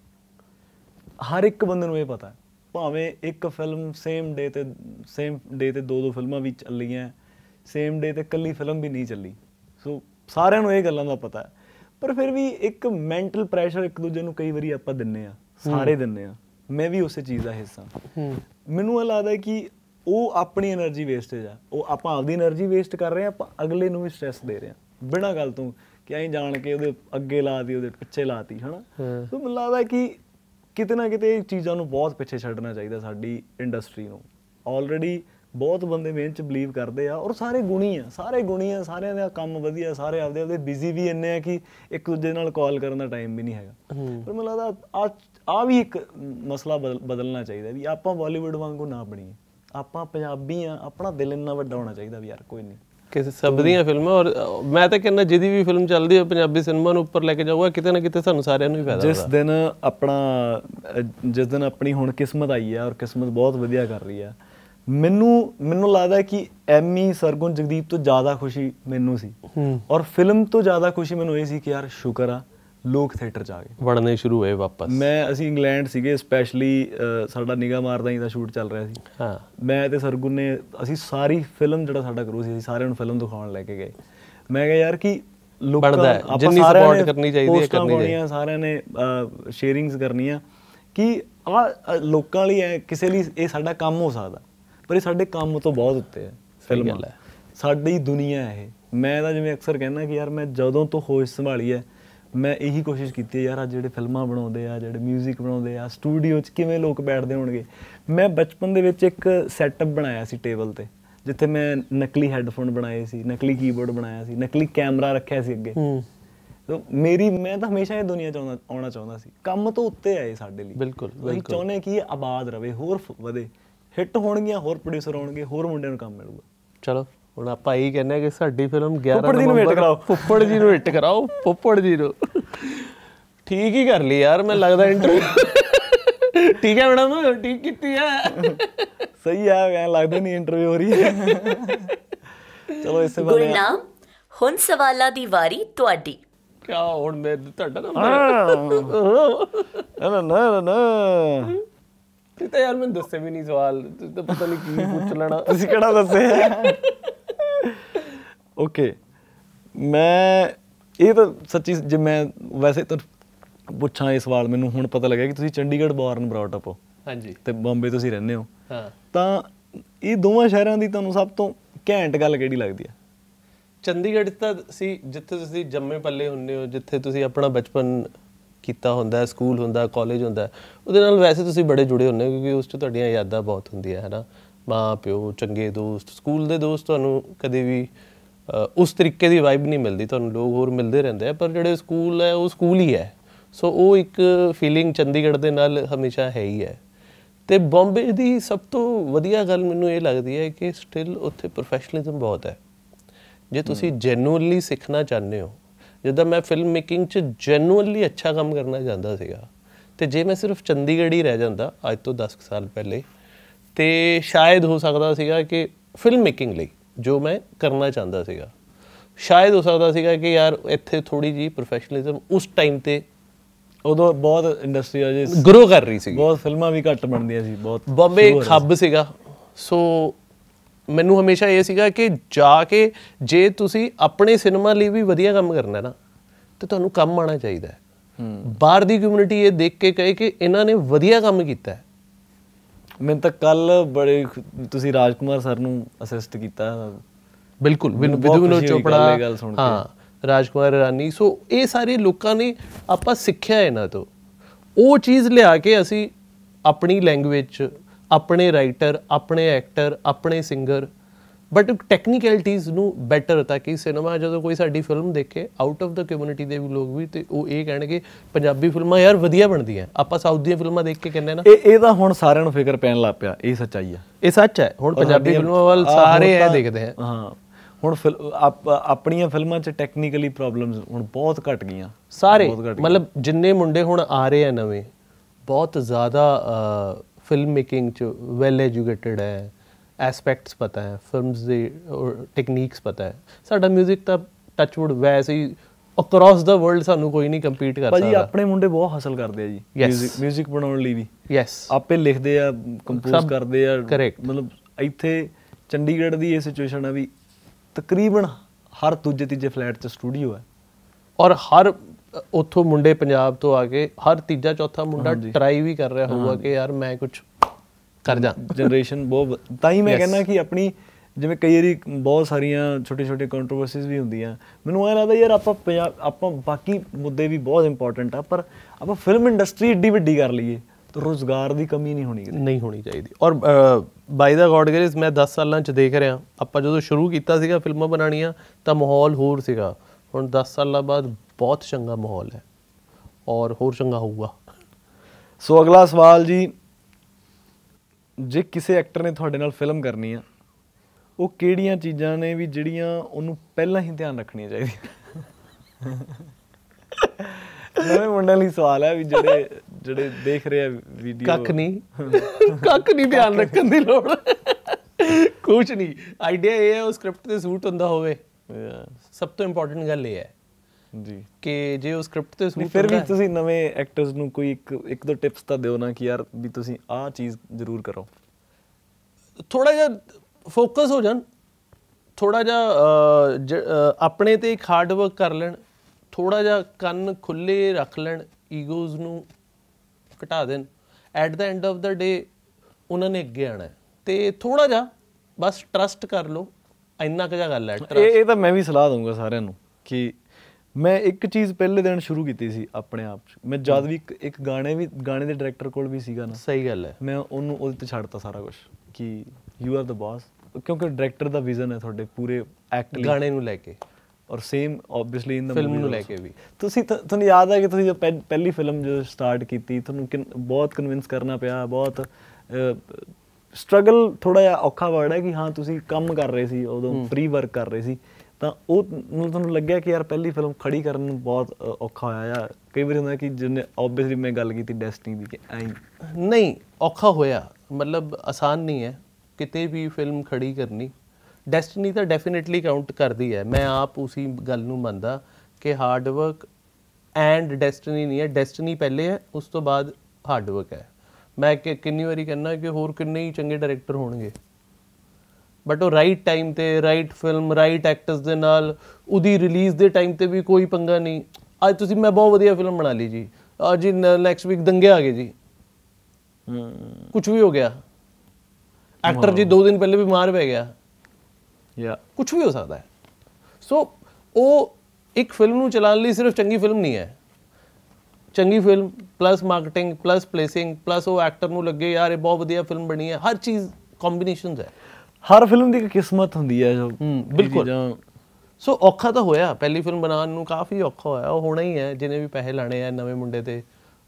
ਹਰ ਇੱਕ ਬੰਦੇ ਨੂੰ ਇਹ ਪਤਾ ਹੈ ਭਾਵੇਂ ਇੱਕ ਫਿਲਮ ਸੇਮ ਡੇ ਤੇ ਸੇਮ ਡੇ ਤੇ ਦੋ ਦੋ ਫਿਲਮਾਂ ਵੀ ਚੱਲੀਆਂ ਸੇਮ ਡੇ ਤੇ ਕੱਲੀ ਫਿਲਮ ਵੀ ਨਹੀਂ ਚੱਲੀ ਸੋ ਸਾਰਿਆਂ ਨੂੰ ਇਹ ਗੱਲਾਂ ਦਾ ਪਤਾ ਹੈ ਪਰ ਫਿਰ ਵੀ ਇੱਕ ਮੈਂਟਲ ਪ੍ਰੈਸ਼ਰ ਇੱਕ ਦੂਜੇ ਨੂੰ ਕਈ ਵਾਰੀ ਆਪਾਂ ਦਿੰਨੇ ਆ ਸਾਰੇ ਦਿੰਨੇ ਆ ਮੈਂ ਵੀ ਉਸੇ ਚੀਜ਼ ਦਾ ਹਿੱਸਾ ਮੈਨੂੰ ਇਹ ਲੱਗਦਾ ਕਿ ਉਹ ਆਪਣੀ એનર્ਜੀ ਵੇਸਟੇਜ ਆ ਉਹ ਆਪਾਂ ਆਪਦੀ એનર્ਜੀ ਵੇਸਟ ਕਰ ਰਹੇ ਆ ਆਪਾਂ ਅਗਲੇ ਨੂੰ ਵੀ ਸਟ्रेस ਦੇ ਰਹੇ ਆ ਬਿਨਾਂ ਗੱਲ ਤੋਂ ਕਿ ਐਂ ਜਾਣ ਕੇ ਉਹਦੇ ਅੱਗੇ ਲਾਤੀ ਉਹਦੇ ਪਿੱਛੇ ਲਾਤੀ ਹਨਾ ਸੋ ਮੈਨੂੰ ਲੱਗਦਾ ਕਿ ਕਿਤੇ ਨਾ ਕਿਤੇ ਇਹ ਚੀਜ਼ਾਂ ਨੂੰ ਬਹੁਤ ਪਿੱਛੇ ਛੱਡਣਾ ਚਾਹੀਦਾ ਸਾਡੀ ਇੰਡਸਟਰੀ ਨੂੰ ਆਲਰੇਡੀ ਬਹੁਤ ਬੰਦੇ ਮੇਨ ਚ ਬਲੀਵ ਕਰਦੇ ਆ ਔਰ ਸਾਰੇ ਗੁਣੀ ਆ ਸਾਰੇ ਗੁਣੀ ਆ ਸਾਰਿਆਂ ਦਾ ਕੰਮ ਵਧੀਆ ਸਾਰੇ ਆਪਦੇ ਆਪਦੇ ਬਿਜ਼ੀ ਵੀ ਇੰਨੇ ਆ ਕਿ ਇੱਕ ਦੂਜੇ ਨਾਲ ਕਾਲ ਕਰਨ ਦਾ ਟਾਈਮ ਵੀ ਨਹੀਂ ਹੈਗਾ ਪਰ ਮੈਨੂੰ ਲੱਗਦਾ ਆ ਆ ਵੀ ਇੱਕ ਮਸਲਾ ਬਦਲਣਾ ਚਾਹੀਦਾ ਵੀ ਆਪਾਂ ਬਾਲੀਵੁੱਡ ਵਾਂਗੂ ਨਾ ਬਣੀਏ ਆਪਾਂ ਪੰਜਾਬੀ ਆ ਆਪਣਾ ਦਿਲ ਇੰਨਾ ਵੱਡਾ ਹੋਣਾ ਚਾਹੀਦਾ ਵੀ ਯਾਰ ਕੋਈ ਨਹੀਂ ਕਿਸੇ ਸਭ ਦੀਆਂ ਫਿਲਮਾਂ ਔਰ ਮੈਂ ਤਾਂ ਕਹਿੰਦਾ ਜਿਹਦੀ ਵੀ ਫਿਲਮ ਚੱਲਦੀ ਹੈ ਪੰਜਾਬੀ ਸਿਨੇਮਾ ਨੂੰ ਉੱਪਰ ਲੈ ਕੇ ਜਾਊਗਾ ਕਿਤੇ ਨਾ ਕਿਤੇ ਸਾਨੂੰ ਸਾਰਿਆਂ ਨੂੰ ਹੀ ਫਾਇਦਾ ਜਿਸ ਦਿਨ ਆਪਣਾ ਜਿਸ ਦਿਨ ਆਪਣੀ ਹੁਣ ਕਿਸਮਤ ਆਈ ਹੈ ਔਰ ਕਿਸਮਤ ਬਹੁਤ ਵਧੀਆ ਕਰ ਰਹੀ ਹੈ ਮੈਨੂੰ ਮੈਨੂੰ ਲੱਗਦਾ ਕਿ ਐਮੀ e ਸਰਗੁਣ ਜਗਦੀਪ ਤੋਂ ਜ਼ਿਆਦਾ ਖੁਸ਼ੀ ਮੈਨੂੰ ਸੀ ਹੂੰ ਔਰ ਫਿਲਮ ਤੋਂ ਜ਼ਿਆਦਾ ਖੁਸ਼ੀ ਮੈਨੂੰ ਇਹ ਸੀ ਕਿ ਯਾਰ ਸ਼ੁਕਰ ਆ ਲੋਕ ਥੀਏਟਰ ਚ ਆ ਗਏ ਵੜਨੇ ਸ਼ੁਰੂ ਹੋਏ ਵਾਪਸ ਮੈਂ ਅਸੀਂ ਇੰਗਲੈਂਡ ਸੀਗੇ ਸਪੈਸ਼ਲੀ ਸਾਡਾ ਨਿਗਾ ਮਾਰਦਾ ਹੀ ਦਾ ਸ਼ੂਟ ਚੱਲ ਰਿਹਾ ਸੀ ਹਾਂ ਮੈਂ ਤੇ ਸਰਗੁਣ ਨੇ ਅਸੀਂ ਸਾਰੀ ਫਿਲਮ ਜਿਹੜਾ ਸਾਡਾ ਕਰੂ ਸੀ ਅਸੀਂ ਸਾਰਿਆਂ ਨੂੰ ਫਿਲਮ ਦਿਖਾਉਣ ਲੈ ਕੇ ਗਏ ਮੈਂ ਕਿਹਾ ਯਾਰ ਕਿ ਲੋਕਾਂ ਆਪਾਂ ਸਾਰਿਆਂ ਸਪੋਰਟ ਕਰਨੀ ਚਾਹੀਦੀ ਹੈ ਕਰਨੀ ਚਾਹੀਦੀ ਸਾਰਿਆਂ ਨੇ ਸ਼ੇਅਰਿੰਗਸ ਕਰਨੀਆਂ ਕਿ ਆ ਲੋਕਾਂ ਲਈ ਹੈ ਕਿਸੇ ਲਈ ਇਹ ਸਾਡਾ ਕੰਮ ਹੋ ਸਕਦਾ ਪਰ ਇਹ ਸਾਡੇ ਕੰਮ ਤੋਂ ਬਹੁਤ ਉੱਤੇ ਹੈ ਫਿਲਮਾਂ ਸਾਡੀ ਦੁਨੀਆ ਹੈ ਇਹ ਮੈਂ ਤਾਂ ਜਿਵੇਂ ਅਕਸਰ ਕਹਿੰਦਾ ਕਿ ਯਾਰ ਮੈਂ ਜਦੋਂ ਤੋਂ ਹੋਸ਼ ਸੰਭਾਲੀ ਹੈ ਮੈਂ ਇਹੀ ਕੋਸ਼ਿਸ਼ ਕੀਤੀ ਹੈ ਯਾਰ ਅੱਜ ਜਿਹੜੇ ਫਿਲਮਾਂ ਬਣਾਉਂਦੇ ਆ ਜਿਹੜੇ 뮤직 ਬਣਾਉਂਦੇ ਆ ਸਟੂਡੀਓ 'ਚ ਕਿਵੇਂ ਲੋਕ ਬੈਠਦੇ ਹੋਣਗੇ ਮੈਂ ਬਚਪਨ ਦੇ ਵਿੱਚ ਇੱਕ ਸੈਟਅਪ ਬਣਾਇਆ ਸੀ ਟੇਬਲ ਤੇ ਜਿੱਥੇ ਮੈਂ ਨਕਲੀ ਹੈੱਡਫੋਨ ਬਣਾਏ ਸੀ ਨਕਲੀ ਕੀਬੋਰਡ ਬਣਾਇਆ ਸੀ ਨਕਲੀ ਕੈਮਰਾ ਰੱਖਿਆ ਸੀ ਅੱਗੇ ਤੋ ਮੇਰੀ ਮੈਂ ਤਾਂ ਹਮੇਸ਼ਾ ਇਹ ਦੁਨੀਆ ਚਾਹੁੰਦਾ ਆਉਣਾ ਚਾਹੁੰਦਾ ਸੀ ਕੰਮ ਤੋਂ ਉੱਤੇ ਆਏ ਸਾਡੇ ਲਈ ਬਿਲਕੁਲ ਬਿਲਕੁਲ ਚਾਹੁੰਦੇ ਕਿ ਆਬਾਦ ਰਵੇ ਹੋਰ ਵਧੇ ਹਿੱਟ ਹੋਣਗੀਆਂ ਹੋਰ ਪ੍ਰੋਡਿਊਸਰ ਆਉਣਗੇ ਹੋਰ ਮੁੰਡਿਆਂ ਨੂੰ ਕੰਮ ਮਿਲੂਗਾ ਚਲੋ ਹੁਣ ਆਪਾਂ ਇਹੀ ਕਹਿੰਦੇ ਆ ਕਿ ਸਾਡੀ ਫਿਲਮ 11 ਨੰਬਰ ਪੁੱਪੜ ਜੀ ਨੂੰ ਹਿੱਟ ਕਰਾਓ ਪੁੱਪੜ ਜੀ ਨੂੰ ਹਿੱਟ ਕਰਾਓ ਪੁੱਪੜ ਜੀ ਨੂੰ ਠੀਕ ਹੀ ਕਰ ਲਈ ਯਾਰ ਮੈਂ ਲੱਗਦਾ ਇੰਟਰਵਿਊ ਠੀਕ ਹੈ ਮੈਡਮ ਠੀਕ ਕੀਤੀ ਹੈ ਸਹੀ ਆ ਗਿਆ ਲੱਗਦਾ ਨਹੀਂ ਇੰਟਰਵਿਊ ਹੋ ਰਹੀ ਹੈ ਚਲੋ ਇਸੇ ਬਾਰੇ ਨਾਮ ਹੁਣ ਸਵਾਲਾਂ ਦੀ ਵਾਰੀ ਤੁਹਾਡੀ ਕਿਆ ਹੁਣ ਮੈਂ ਤੁਹਾਡਾ ਨਾ ਨਾ ਨਾ ਨਾ ਤੇ ਤਾਂ ਯਾਰ ਮੈਂ ਦੱਸੇ ਵੀ ਨਹੀਂ ਸਵਾਲ ਤਾਂ ਪਤਾ ਨਹੀਂ ਕੀ ਪੁੱਛ ਲੈਣਾ ਤੁਸੀਂ ਕਿਹੜਾ ਦੱਸੇ ਓਕੇ ਮੈਂ ਇਹ ਤਾਂ ਸੱਚੀ ਜੇ ਮੈਂ ਵੈਸੇ ਤਾਂ ਪੁੱਛਾਂ ਇਹ ਸਵਾਲ ਮੈਨੂੰ ਹੁਣ ਪਤਾ ਲੱਗਿਆ ਕਿ ਤੁਸੀਂ ਚੰਡੀਗੜ੍ਹ ਬੋਰਨ ਬਰਾਟ ਅਪ ਹੋ ਹਾਂਜੀ ਤੇ ਬੰਬੇ ਤੁਸੀਂ ਰਹਿੰਦੇ ਹੋ ਹਾਂ ਤਾਂ ਇਹ ਦੋਵਾਂ ਸ਼ਹਿਰਾਂ ਦੀ ਤੁਹਾਨੂੰ ਸਭ ਤੋਂ ਘੈਂਟ ਗੱਲ ਕਿਹੜੀ ਲੱਗਦੀ ਹੈ ਚੰਡੀਗੜ੍ਹ ਤਾਂ ਸੀ ਜਿੱਥੇ ਤੁਸੀਂ ਜੰਮੇ ਪੱਲੇ ਹੁੰਨੇ ਹੋ ਜਿੱਥੇ ਤੁਸੀਂ ਆਪਣਾ ਬਚਪਨ ਕੀਤਾ ਹੁੰਦਾ ਸਕੂਲ ਹੁੰਦਾ ਕਾਲਜ ਹੁੰਦਾ ਉਹਦੇ ਨਾਲ ਵੈਸੇ ਤੁਸੀਂ ਬੜੇ ਜੁੜੇ ਹੁੰਦੇ ਹੋ ਕਿਉਂਕਿ ਉਸ 'ਚ ਤੁਹਾਡੀਆਂ ਯਾਦਾਂ ਬਹੁਤ ਹੁੰਦੀਆਂ ਹੈ ਨਾ ਮਾਂ ਪਿਓ ਚੰਗੇ ਦੋਸਤ ਸਕੂਲ ਦੇ ਦੋਸਤ ਤੁਹਾਨੂੰ ਕਦੇ ਵੀ ਉਸ ਤਰੀਕੇ ਦੀ ਵਾਈਬ ਨਹੀਂ ਮਿਲਦੀ ਤੁਹਾਨੂੰ ਲੋਕ ਹੋਰ ਮਿਲਦੇ ਰਹਿੰਦੇ ਆ ਪਰ ਜਿਹੜੇ ਸਕੂਲ ਹੈ ਉਹ ਸਕੂਲ ਹੀ ਹੈ ਸੋ ਉਹ ਇੱਕ ਫੀਲਿੰਗ ਚੰਡੀਗੜ੍ਹ ਦੇ ਨਾਲ ਹਮੇਸ਼ਾ ਹੈ ਹੀ ਹੈ ਤੇ ਬੰਬੇ ਦੀ ਸਭ ਤੋਂ ਵਧੀਆ ਗੱਲ ਮੈਨੂੰ ਇਹ ਲੱਗਦੀ ਹੈ ਕਿ ਸਟਿਲ ਉੱਥੇ ਪ੍ਰੋਫੈਸ਼ਨਲਿਜ਼ਮ ਬਹੁਤ ਹੈ ਜੇ ਤੁਸੀਂ ਜੈਨੂਇਨਲੀ ਸਿੱਖਣਾ ਚਾਹੁੰਦੇ ਹੋ ਜਦੋਂ ਮੈਂ ਫਿਲਮ ਮੇਕਿੰਗ 'ਚ ਜੈਨੂਅਲੀ ਅੱਛਾ ਕੰਮ ਕਰਨਾ ਚਾਹੁੰਦਾ ਸੀਗਾ ਤੇ ਜੇ ਮੈਂ ਸਿਰਫ ਚੰਡੀਗੜ੍ਹ ਹੀ ਰਹਿ ਜਾਂਦਾ ਅੱਜ ਤੋਂ 10 ਸਾਲ ਪਹਿਲੇ ਤੇ ਸ਼ਾਇਦ ਹੋ ਸਕਦਾ ਸੀਗਾ ਕਿ ਫਿਲਮ ਮੇਕਿੰਗ ਲਈ ਜੋ ਮੈਂ ਕਰਨਾ ਚਾਹੁੰਦਾ ਸੀਗਾ ਸ਼ਾਇਦ ਹੋ ਸਕਦਾ ਸੀਗਾ ਕਿ ਯਾਰ ਇੱਥੇ ਥੋੜੀ ਜੀ ਪ੍ਰੋਫੈਸ਼ਨਲਿਜ਼ਮ ਉਸ ਟਾਈਮ ਤੇ ਉਦੋਂ ਬਹੁਤ ਇੰਡਸਟਰੀ ਜੀ ਗਰੋ ਕਰ ਰਹੀ ਸੀ ਬਹੁਤ ਫਿਲਮਾਂ ਵੀ ਘੱਟ ਬਣਦੀਆਂ ਸੀ ਬਹੁਤ ਬੰਬੇ ਖੱਬ ਸੀਗਾ ਸੋ ਮੈਨੂੰ ਹਮੇਸ਼ਾ ਇਹ ਸੀਗਾ ਕਿ ਜਾ ਕੇ ਜੇ ਤੁਸੀਂ ਆਪਣੇ ਸਿਨੇਮਾ ਲਈ ਵੀ ਵਧੀਆ ਕੰਮ ਕਰਨਾ ਹੈ ਨਾ ਤੇ ਤੁਹਾਨੂੰ ਕੰਮ ਆਣਾ ਚਾਹੀਦਾ ਹੈ ਬਾਹਰ ਦੀ ਕਮਿਊਨਿਟੀ ਇਹ ਦੇਖ ਕੇ ਕਹੇ ਕਿ ਇਹਨਾਂ ਨੇ ਵਧੀਆ ਕੰਮ ਕੀਤਾ ਹੈ ਮੈਨੂੰ ਤਾਂ ਕੱਲ ਬੜੇ ਤੁਸੀਂ ਰਾਜਕੁਮਾਰ ਸਰ ਨੂੰ ਅਸਿਸਟ ਕੀਤਾ ਬਿਲਕੁਲ ਵਿਦੂਨੋ ਚੋਪੜਾ ਹਾਂ ਰਾਜਕੁਮਾਰ ਰਾਨੀ ਸੋ ਇਹ ਸਾਰੇ ਲੋਕਾਂ ਨੇ ਆਪਾਂ ਸਿੱਖਿਆ ਇਹਨਾਂ ਤੋਂ ਉਹ ਚੀਜ਼ ਲਿਆ ਕੇ ਅਸੀਂ ਆਪਣੀ ਲੈਂਗੁਏਜ ਚ ਆਪਣੇ ਰਾਈਟਰ ਆਪਣੇ ਐਕਟਰ ਆਪਣੇ ਸਿੰਗਰ ਬਟ ਟੈਕਨੀਕੈਲਿਟੀਜ਼ ਨੂੰ ਬੈਟਰ ਤਾਂ ਕਿ ਸਿਨੇਮਾ ਜਦੋਂ ਕੋਈ ਸਾਡੀ ਫਿਲਮ ਦੇਖੇ ਆਊਟ ਆਫ ਦਾ ਕਮਿਊਨਿਟੀ ਦੇ ਵੀ ਲੋਕ ਵੀ ਤੇ ਉਹ ਇਹ ਕਹਿਣਗੇ ਪੰਜਾਬੀ ਫਿਲਮਾਂ ਯਾਰ ਵਧੀਆ ਬਣਦੀਆਂ ਆਪਾਂ ਸਾਊਥ ਦੀਆਂ ਫਿਲਮਾਂ ਦੇਖ ਕੇ ਕਹਿੰਦੇ ਨਾ ਇਹ ਇਹ ਤਾਂ ਹੁਣ ਸਾਰਿਆਂ ਨੂੰ ਫਿਕਰ ਪੈਣ ਲੱਗ ਪਿਆ ਇਹ ਸੱਚਾਈ ਆ ਇਹ ਸੱਚ ਹੈ ਹੁਣ ਪੰਜਾਬੀ ਫਿਲਮਾਂ ਵੱਲ ਸਾਰੇ ਇਹ ਦੇਖਦੇ ਆ ਹਾਂ ਹੁਣ ਆਪਣੀਆਂ ਫਿਲਮਾਂ 'ਚ ਟੈਕਨੀਕਲੀ ਪ੍ਰੋਬਲਮਸ ਹੁਣ ਬਹੁਤ ਘਟ ਗਈਆਂ ਸਾਰੇ ਮਤਲਬ ਜਿੰਨੇ ਮੁੰਡੇ ਹੁਣ ਆ ਰਹੇ ਆ ਨਵੇਂ ਬਹੁਤ ਜ਼ਿਆਦਾ ਫਿਲਮ ਮੇਕਿੰਗ ਚ ਵੈਲ ਐਜੂਕੇਟਡ ਹੈ ਐਸਪੈਕਟਸ ਪਤਾ ਹੈ ਫਿਲਮਸ ਦੇ ਟੈਕਨੀਕਸ ਪਤਾ ਹੈ ਸਾਡਾ 뮤직 ਤਾਂ ਟੱਚਵੁੱਡ ਵੈਸੇ ਹੀ ਅਕ੍ਰੋਸ ਦਾ ਵਰਲਡ ਸਾਨੂੰ ਕੋਈ ਨਹੀਂ ਕੰਪੀਟ ਕਰ ਸਕਦਾ ਭਾਈ ਆਪਣੇ ਮੁੰਡੇ ਬਹੁਤ ਹਸਲ ਕਰਦੇ ਆ ਜੀ 뮤직 뮤직 ਬਣਾਉਣ ਲਈ ਵੀ ਯੈਸ ਆਪੇ ਲਿਖਦੇ ਆ ਕੰਪੋਜ਼ ਕਰਦੇ ਆ ਮਤਲਬ ਇੱਥੇ ਚੰਡੀਗੜ੍ਹ ਦੀ ਇਹ ਸਿਚੁਏਸ਼ਨ ਆ ਵੀ ਤਕਰੀਬਨ ਹਰ ਦੂਜੇ ਤੀਜੇ ਫਲੈਟ 'ਚ ਸਟੂਡੀਓ ਹੈ ਔਰ ਹਰ ਉੱਥੋਂ ਮੁੰਡੇ ਪੰਜਾਬ ਤੋਂ ਆ ਕੇ ਹਰ ਤੀਜਾ ਚੌਥਾ ਮੁੰਡਾ ਟਰਾਈ ਵੀ ਕਰ ਰਿਹਾ ਹੋਊਗਾ ਕਿ ਯਾਰ ਮੈਂ ਕੁਝ ਕਰ ਜਾ ਜਨਰੇਸ਼ਨ ਬਹੁਤ ਤਾਂ ਹੀ ਮੈਂ ਕਹਿੰਦਾ ਕਿ ਆਪਣੀ ਜਿਵੇਂ ਕਈ ਵਾਰੀ ਬਹੁਤ ਸਾਰੀਆਂ ਛੋਟੇ-ਛੋਟੇ ਕੰਟਰੋਵਰਸੀਜ਼ ਵੀ ਹੁੰਦੀਆਂ ਮੈਨੂੰ ਐ ਲੱਗਦਾ ਯਾਰ ਆਪਾਂ ਪੰਜਾਬ ਆਪਾਂ ਬਾਕੀ ਮੁੱਦੇ ਵੀ ਬਹੁਤ ਇੰਪੋਰਟੈਂਟ ਆ ਪਰ ਆਪਾਂ ਫਿਲਮ ਇੰਡਸਟਰੀ ਏਡੀ ਵੱਡੀ ਕਰ ਲਈਏ ਤਾਂ ਰੋਜ਼ਗਾਰ ਦੀ ਕਮੀ ਨਹੀਂ ਹੋਣੀ ਨਹੀਂ ਹੋਣੀ ਚਾਹੀਦੀ ਔਰ ਬਾਈ ਦਾ ਗੋਡ ਗਰੇਸ ਮੈਂ 10 ਸਾਲਾਂ ਚ ਦੇਖ ਰਿਹਾ ਆਪਾਂ ਜਦੋਂ ਸ਼ੁਰੂ ਕੀਤਾ ਸੀਗਾ ਫਿਲਮਾਂ ਬਣਾਉਣੀਆਂ ਤਾਂ ਮਾਹੌਲ ਹੋਰ ਸੀਗਾ ਹੁਣ 10 ਸਾਲਾਂ ਬਾਅਦ ਬਹੁਤ ਚੰਗਾ ਮਾਹੌਲ ਹੈ ਔਰ ਹੋਰ ਚੰਗਾ ਹੋਊਗਾ ਸੋ ਅਗਲਾ ਸਵਾਲ ਜੀ ਜੇ ਕਿਸੇ ਐਕਟਰ ਨੇ ਤੁਹਾਡੇ ਨਾਲ ਫਿਲਮ ਕਰਨੀ ਆ ਉਹ ਕਿਹੜੀਆਂ ਚੀਜ਼ਾਂ ਨੇ ਵੀ ਜਿਹੜੀਆਂ ਉਹਨੂੰ ਪਹਿਲਾਂ ਹੀ ਧਿਆਨ ਰੱਖਣੀਆਂ ਚਾਹੀਦੀਆਂ ਨਵੇਂ ਮੁੰਡਿਆਂ ਲਈ ਸਵਾਲ ਹੈ ਵੀ ਜਿਹੜੇ ਜਿਹੜੇ ਦੇਖ ਰਹੇ ਆ ਵੀਡੀਓ ਕੱਖ ਨਹੀਂ ਕੱਖ ਨਹੀਂ ਧਿਆਨ ਰੱਖਣ ਦੀ ਲੋੜ ਕੁਝ ਨਹੀਂ ਆਈਡੀਆ ਇਹ ਹੈ ਉਹ ਸਕ੍ਰਿਪਟ ਤੇ ਸੂਟ ਹੁੰਦਾ ਹੋਵੇ ਸਭ ਤੋਂ ਇੰਪੋਰਟੈਂਟ ਗੱਲ ਇਹ ਹੈ ਜੀ ਕਿ ਜੇ ਉਹ ਸਕ੍ਰਿਪਟ ਤੇ ਸੂਟ ਫਿਰ ਵੀ ਤੁਸੀਂ ਨਵੇਂ ਐਕਟਰਸ ਨੂੰ ਕੋਈ ਇੱਕ ਇੱਕ ਦੋ ਟਿਪਸ ਤਾਂ ਦਿਓ ਨਾ ਕਿ ਯਾਰ ਵੀ ਤੁਸੀਂ ਆਹ ਚੀਜ਼ ਜ਼ਰੂਰ ਕਰੋ ਥੋੜਾ ਜਿਹਾ ਫੋਕਸ ਹੋ ਜਾਣ ਥੋੜਾ ਜਿਹਾ ਆਪਣੇ ਤੇ ਇੱਕ ਹਾਰਡ ਵਰਕ ਕਰ ਲੈਣ ਥੋੜਾ ਜਿਹਾ ਕੰਨ ਖੁੱਲੇ ਰੱਖ ਲੈਣ ਈਗੋਜ਼ ਨੂੰ ਘਟਾ ਦੇਣ at the end of the day ਉਹਨਾਂ ਨੇ ਅੱਗੇ ਆਣਾ ਤੇ ਥੋੜਾ ਜਿਹਾ ਬਸ ਟਰਸਟ ਕਰ ਲਓ ਇੰਨਾ ਕੁ ਜਿਹਾ ਗੱਲ ਹੈ ਇਹ ਇਹ ਤਾਂ ਮੈਂ ਵੀ ਸਲਾਹ ਦਊਂਗਾ ਸਾਰਿਆਂ ਨੂੰ ਕਿ ਮੈਂ ਇੱਕ ਚੀਜ਼ ਪਹਿਲੇ ਦਿਨ ਸ਼ੁਰੂ ਕੀਤੀ ਸੀ ਆਪਣੇ ਆਪ ਮੈਂ ਜਦ ਵੀ ਇੱਕ ਗਾਣੇ ਵੀ ਗਾਣੇ ਦੇ ਡਾਇਰੈਕਟਰ ਕੋਲ ਵੀ ਸੀਗਾ ਨਾ ਸਹੀ ਗੱਲ ਹੈ ਮੈਂ ਉਹਨੂੰ ਉਹਦੇ ਤੇ ਛੱਡਤਾ ਸਾਰਾ ਕੁਝ ਕਿ ਯੂ ਆਰ ਦਾ ਬਾਸ ਕਿਉਂਕਿ ਡਾਇਰੈਕਟਰ ਦਾ ਵਿਜ਼ਨ ਹੈ ਤੁਹਾਡੇ ਪੂਰੇ ਐਕਟ ਲਈ ਗਾਣੇ ਨੂੰ ਲੈ ਕੇ ਔਰ same obviously in the film ਨੂੰ ਲੈ ਕੇ ਵੀ ਤੁਸੀਂ ਤੁਹਾਨੂੰ ਯਾਦ ਆ ਕਿ ਤੁਸੀਂ ਪਹਿਲੀ ਫਿਲਮ ਜੋ ਸਟਾਰਟ ਕੀਤੀ ਤੁਹਾਨੂੰ ਬਹੁਤ ਕਨਵਿੰਸ ਕਰਨਾ ਪਿਆ ਬਹੁਤ ਸਟਰਗਲ ਥੋੜਾ ਜਿਹਾ ਔਖਾ ਵਰਡ ਹੈ ਕਿ ਹਾਂ ਤੁਸੀਂ ਕੰਮ ਕਰ ਰਹੇ ਸੀ ਉਦੋਂ ਫ੍ਰੀ ਵਰਕ ਕਰ ਰਹੇ ਸੀ ਤਾਂ ਉਹ ਨੂੰ ਤੁਹਾਨੂੰ ਲੱਗਿਆ ਕਿ ਯਾਰ ਪਹਿਲੀ ਫਿਲਮ ਖੜੀ ਕਰਨ ਨੂੰ ਬਹੁਤ ਔਖਾ ਹੋਇਆ ਯਾਰ ਕਈ ਵਾਰ ਹੁੰਦਾ ਕਿ ਜਿੰਨੇ ਆਬਵੀਅਸਲੀ ਮੈਂ ਗੱਲ ਕੀਤੀ ਡੈਸਟਨੀ ਦੀ ਕਿ ਐਂ ਨਹੀਂ ਔਖਾ ਹੋਇਆ ਮਤਲਬ ਆਸਾਨ ਨਹੀਂ ਹੈ ਕਿਤੇ ਵੀ ਫਿਲਮ ਖੜੀ ਕਰਨੀ ਡੈਸਟਨੀ ਤਾਂ ਡੈਫੀਨਿਟਲੀ ਕਾਊਂਟ ਕਰਦੀ ਹੈ ਮੈਂ ਆਪ ਉਸੇ ਗੱਲ ਨੂੰ ਮੰਨਦਾ ਕਿ ਹਾਰਡ ਵਰਕ ਐਂਡ ਡੈਸਟਨੀ ਨਹੀਂ ਹੈ ਡੈਸਟਨੀ ਪਹਿਲੇ ਹੈ ਉਸ ਤੋਂ ਬਾਅਦ ਹਾਰਡ ਵਰਕ ਹੈ ਮੈਂ ਕਿ ਕਿੰਨੀ ਵਾਰੀ ਕਹਿੰਦਾ ਕਿ ਹੋਰ ਕਿੰਨੇ ਹੀ ਚੰਗੇ ਡਾਇਰੈਕਟਰ ਹੋਣਗੇ ਬਟ ਉਹ ਰਾਈਟ ਟਾਈਮ ਤੇ ਰਾਈਟ ਫਿਲਮ ਰਾਈਟ ਐਕਟਰਸ ਦੇ ਨਾਲ ਉਹਦੀ ਰਿਲੀਜ਼ ਦੇ ਟਾਈਮ ਤੇ ਵੀ ਕੋਈ ਪੰਗਾ ਨਹੀਂ ਅੱਜ ਤੁਸੀਂ ਮੈਂ ਬਹੁਤ ਵਧੀਆ ਫਿਲਮ ਬਣਾ ਲਈ ਜੀ ਅੱਜ ਨੈਕਸਟ ਵੀਕ ਦੰਗੇ ਆ ਗਏ ਜੀ ਕੁਝ ਵੀ ਹੋ ਗਿਆ ਐਕਟਰ ਜੀ 2 ਦਿਨ ਪਹਿਲੇ ਬਿਮਾਰ ਪੈ ਗਿਆ ਯਾ ਕੁਝ ਵੀ ਹੋ ਸਕਦਾ ਹੈ ਸੋ ਉਹ ਇੱਕ ਫਿਲਮ ਨੂੰ ਚਲਾਉਣ ਲਈ ਸਿਰਫ ਚੰਗੀ ਫਿਲਮ ਨਹੀਂ ਹੈ ਚੰਗੀ film plus marketing plus placing plus ਉਹ ਐਕਟਰ ਨੂੰ ਲੱਗੇ ਯਾਰ ਇਹ ਬਹੁਤ ਵਧੀਆ ਫਿਲਮ ਬਣੀ ਹੈ ਹਰ ਚੀਜ਼ ਕੰਬੀਨੇਸ਼ਨਸ ਹੈ ਹਰ ਫਿਲਮ ਦੀ ਇੱਕ ਕਿਸਮਤ ਹੁੰਦੀ ਹੈ ਜੋ ਬਿਲਕੁਲ ਸੋ ਔਖਾ ਤਾਂ ਹੋਇਆ ਪਹਿਲੀ ਫਿਲਮ ਬਣਾਉਣ ਨੂੰ ਕਾਫੀ ਔਖਾ ਹੋਇਆ ਉਹ ਹੋਣਾ ਹੀ ਹੈ ਜਿਨੇ ਵੀ ਪੈਸੇ ਲਾਣੇ ਆ ਨਵੇਂ ਮੁੰਡੇ ਤੇ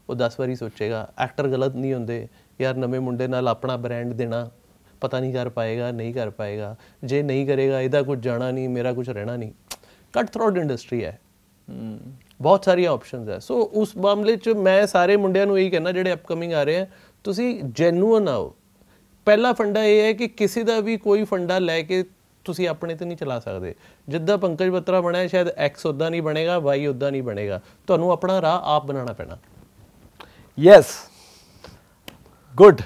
ਉਹ 10 ਵਾਰੀ ਸੋਚੇਗਾ ਐਕਟਰ ਗਲਤ ਨਹੀਂ ਹੁੰਦੇ ਯਾਰ ਨਵੇਂ ਮੁੰਡੇ ਨਾਲ ਆਪਣਾ ਬ੍ਰਾਂਡ ਦੇਣਾ ਪਤਾ ਨਹੀਂ ਕਰ ਪਾਏਗਾ ਨਹੀਂ ਕਰ ਪਾਏਗਾ ਜੇ ਨਹੀਂ ਕਰੇਗਾ ਇਹਦਾ ਕੁਝ ਜਾਣਾ ਨਹੀਂ ਮੇਰਾ ਕੁਝ ਰਹਿਣਾ ਨਹੀਂ ਕੱਟ ਥਰੋਟ ਇੰਡਸਟਰੀ ਹੈ ਬਹੁਤ ਸਾਰੀਆਂ ਆਪਸ਼ਨਸ ਹੈ ਸੋ ਉਸ ਮਾਮਲੇ 'ਚ ਮੈਂ ਸਾਰੇ ਮੁੰਡਿਆਂ ਨੂੰ ਇਹੀ ਕਹਿਣਾ ਜਿਹੜੇ ਅਪਕਮਿੰਗ ਆ ਰਹੇ ਆ ਤੁਸੀਂ ਜੈਨੂਇਨ ਆਓ ਪਹਿਲਾ ਫੰਡਾ ਇਹ ਹੈ ਕਿ ਕਿਸੇ ਦਾ ਵੀ ਕੋਈ ਫੰਡਾ ਲੈ ਕੇ ਤੁਸੀਂ ਆਪਣੇ ਤੇ ਨਹੀਂ ਚਲਾ ਸਕਦੇ ਜਿੱਦਾਂ ਪੰਕਜ ਬੱਤਰਾ ਬਣਿਆ ਸ਼ਾਇਦ ਐਕਸ ਉਦਾਂ ਨਹੀਂ ਬਣੇਗਾ ਵਾਈ ਉਦਾਂ ਨਹੀਂ ਬਣੇਗਾ ਤੁਹਾਨੂੰ ਆਪਣਾ ਰਾਹ ਆਪ ਬਣਾਉਣਾ ਪੈਣਾ ਯੈਸ ਗੁੱਡ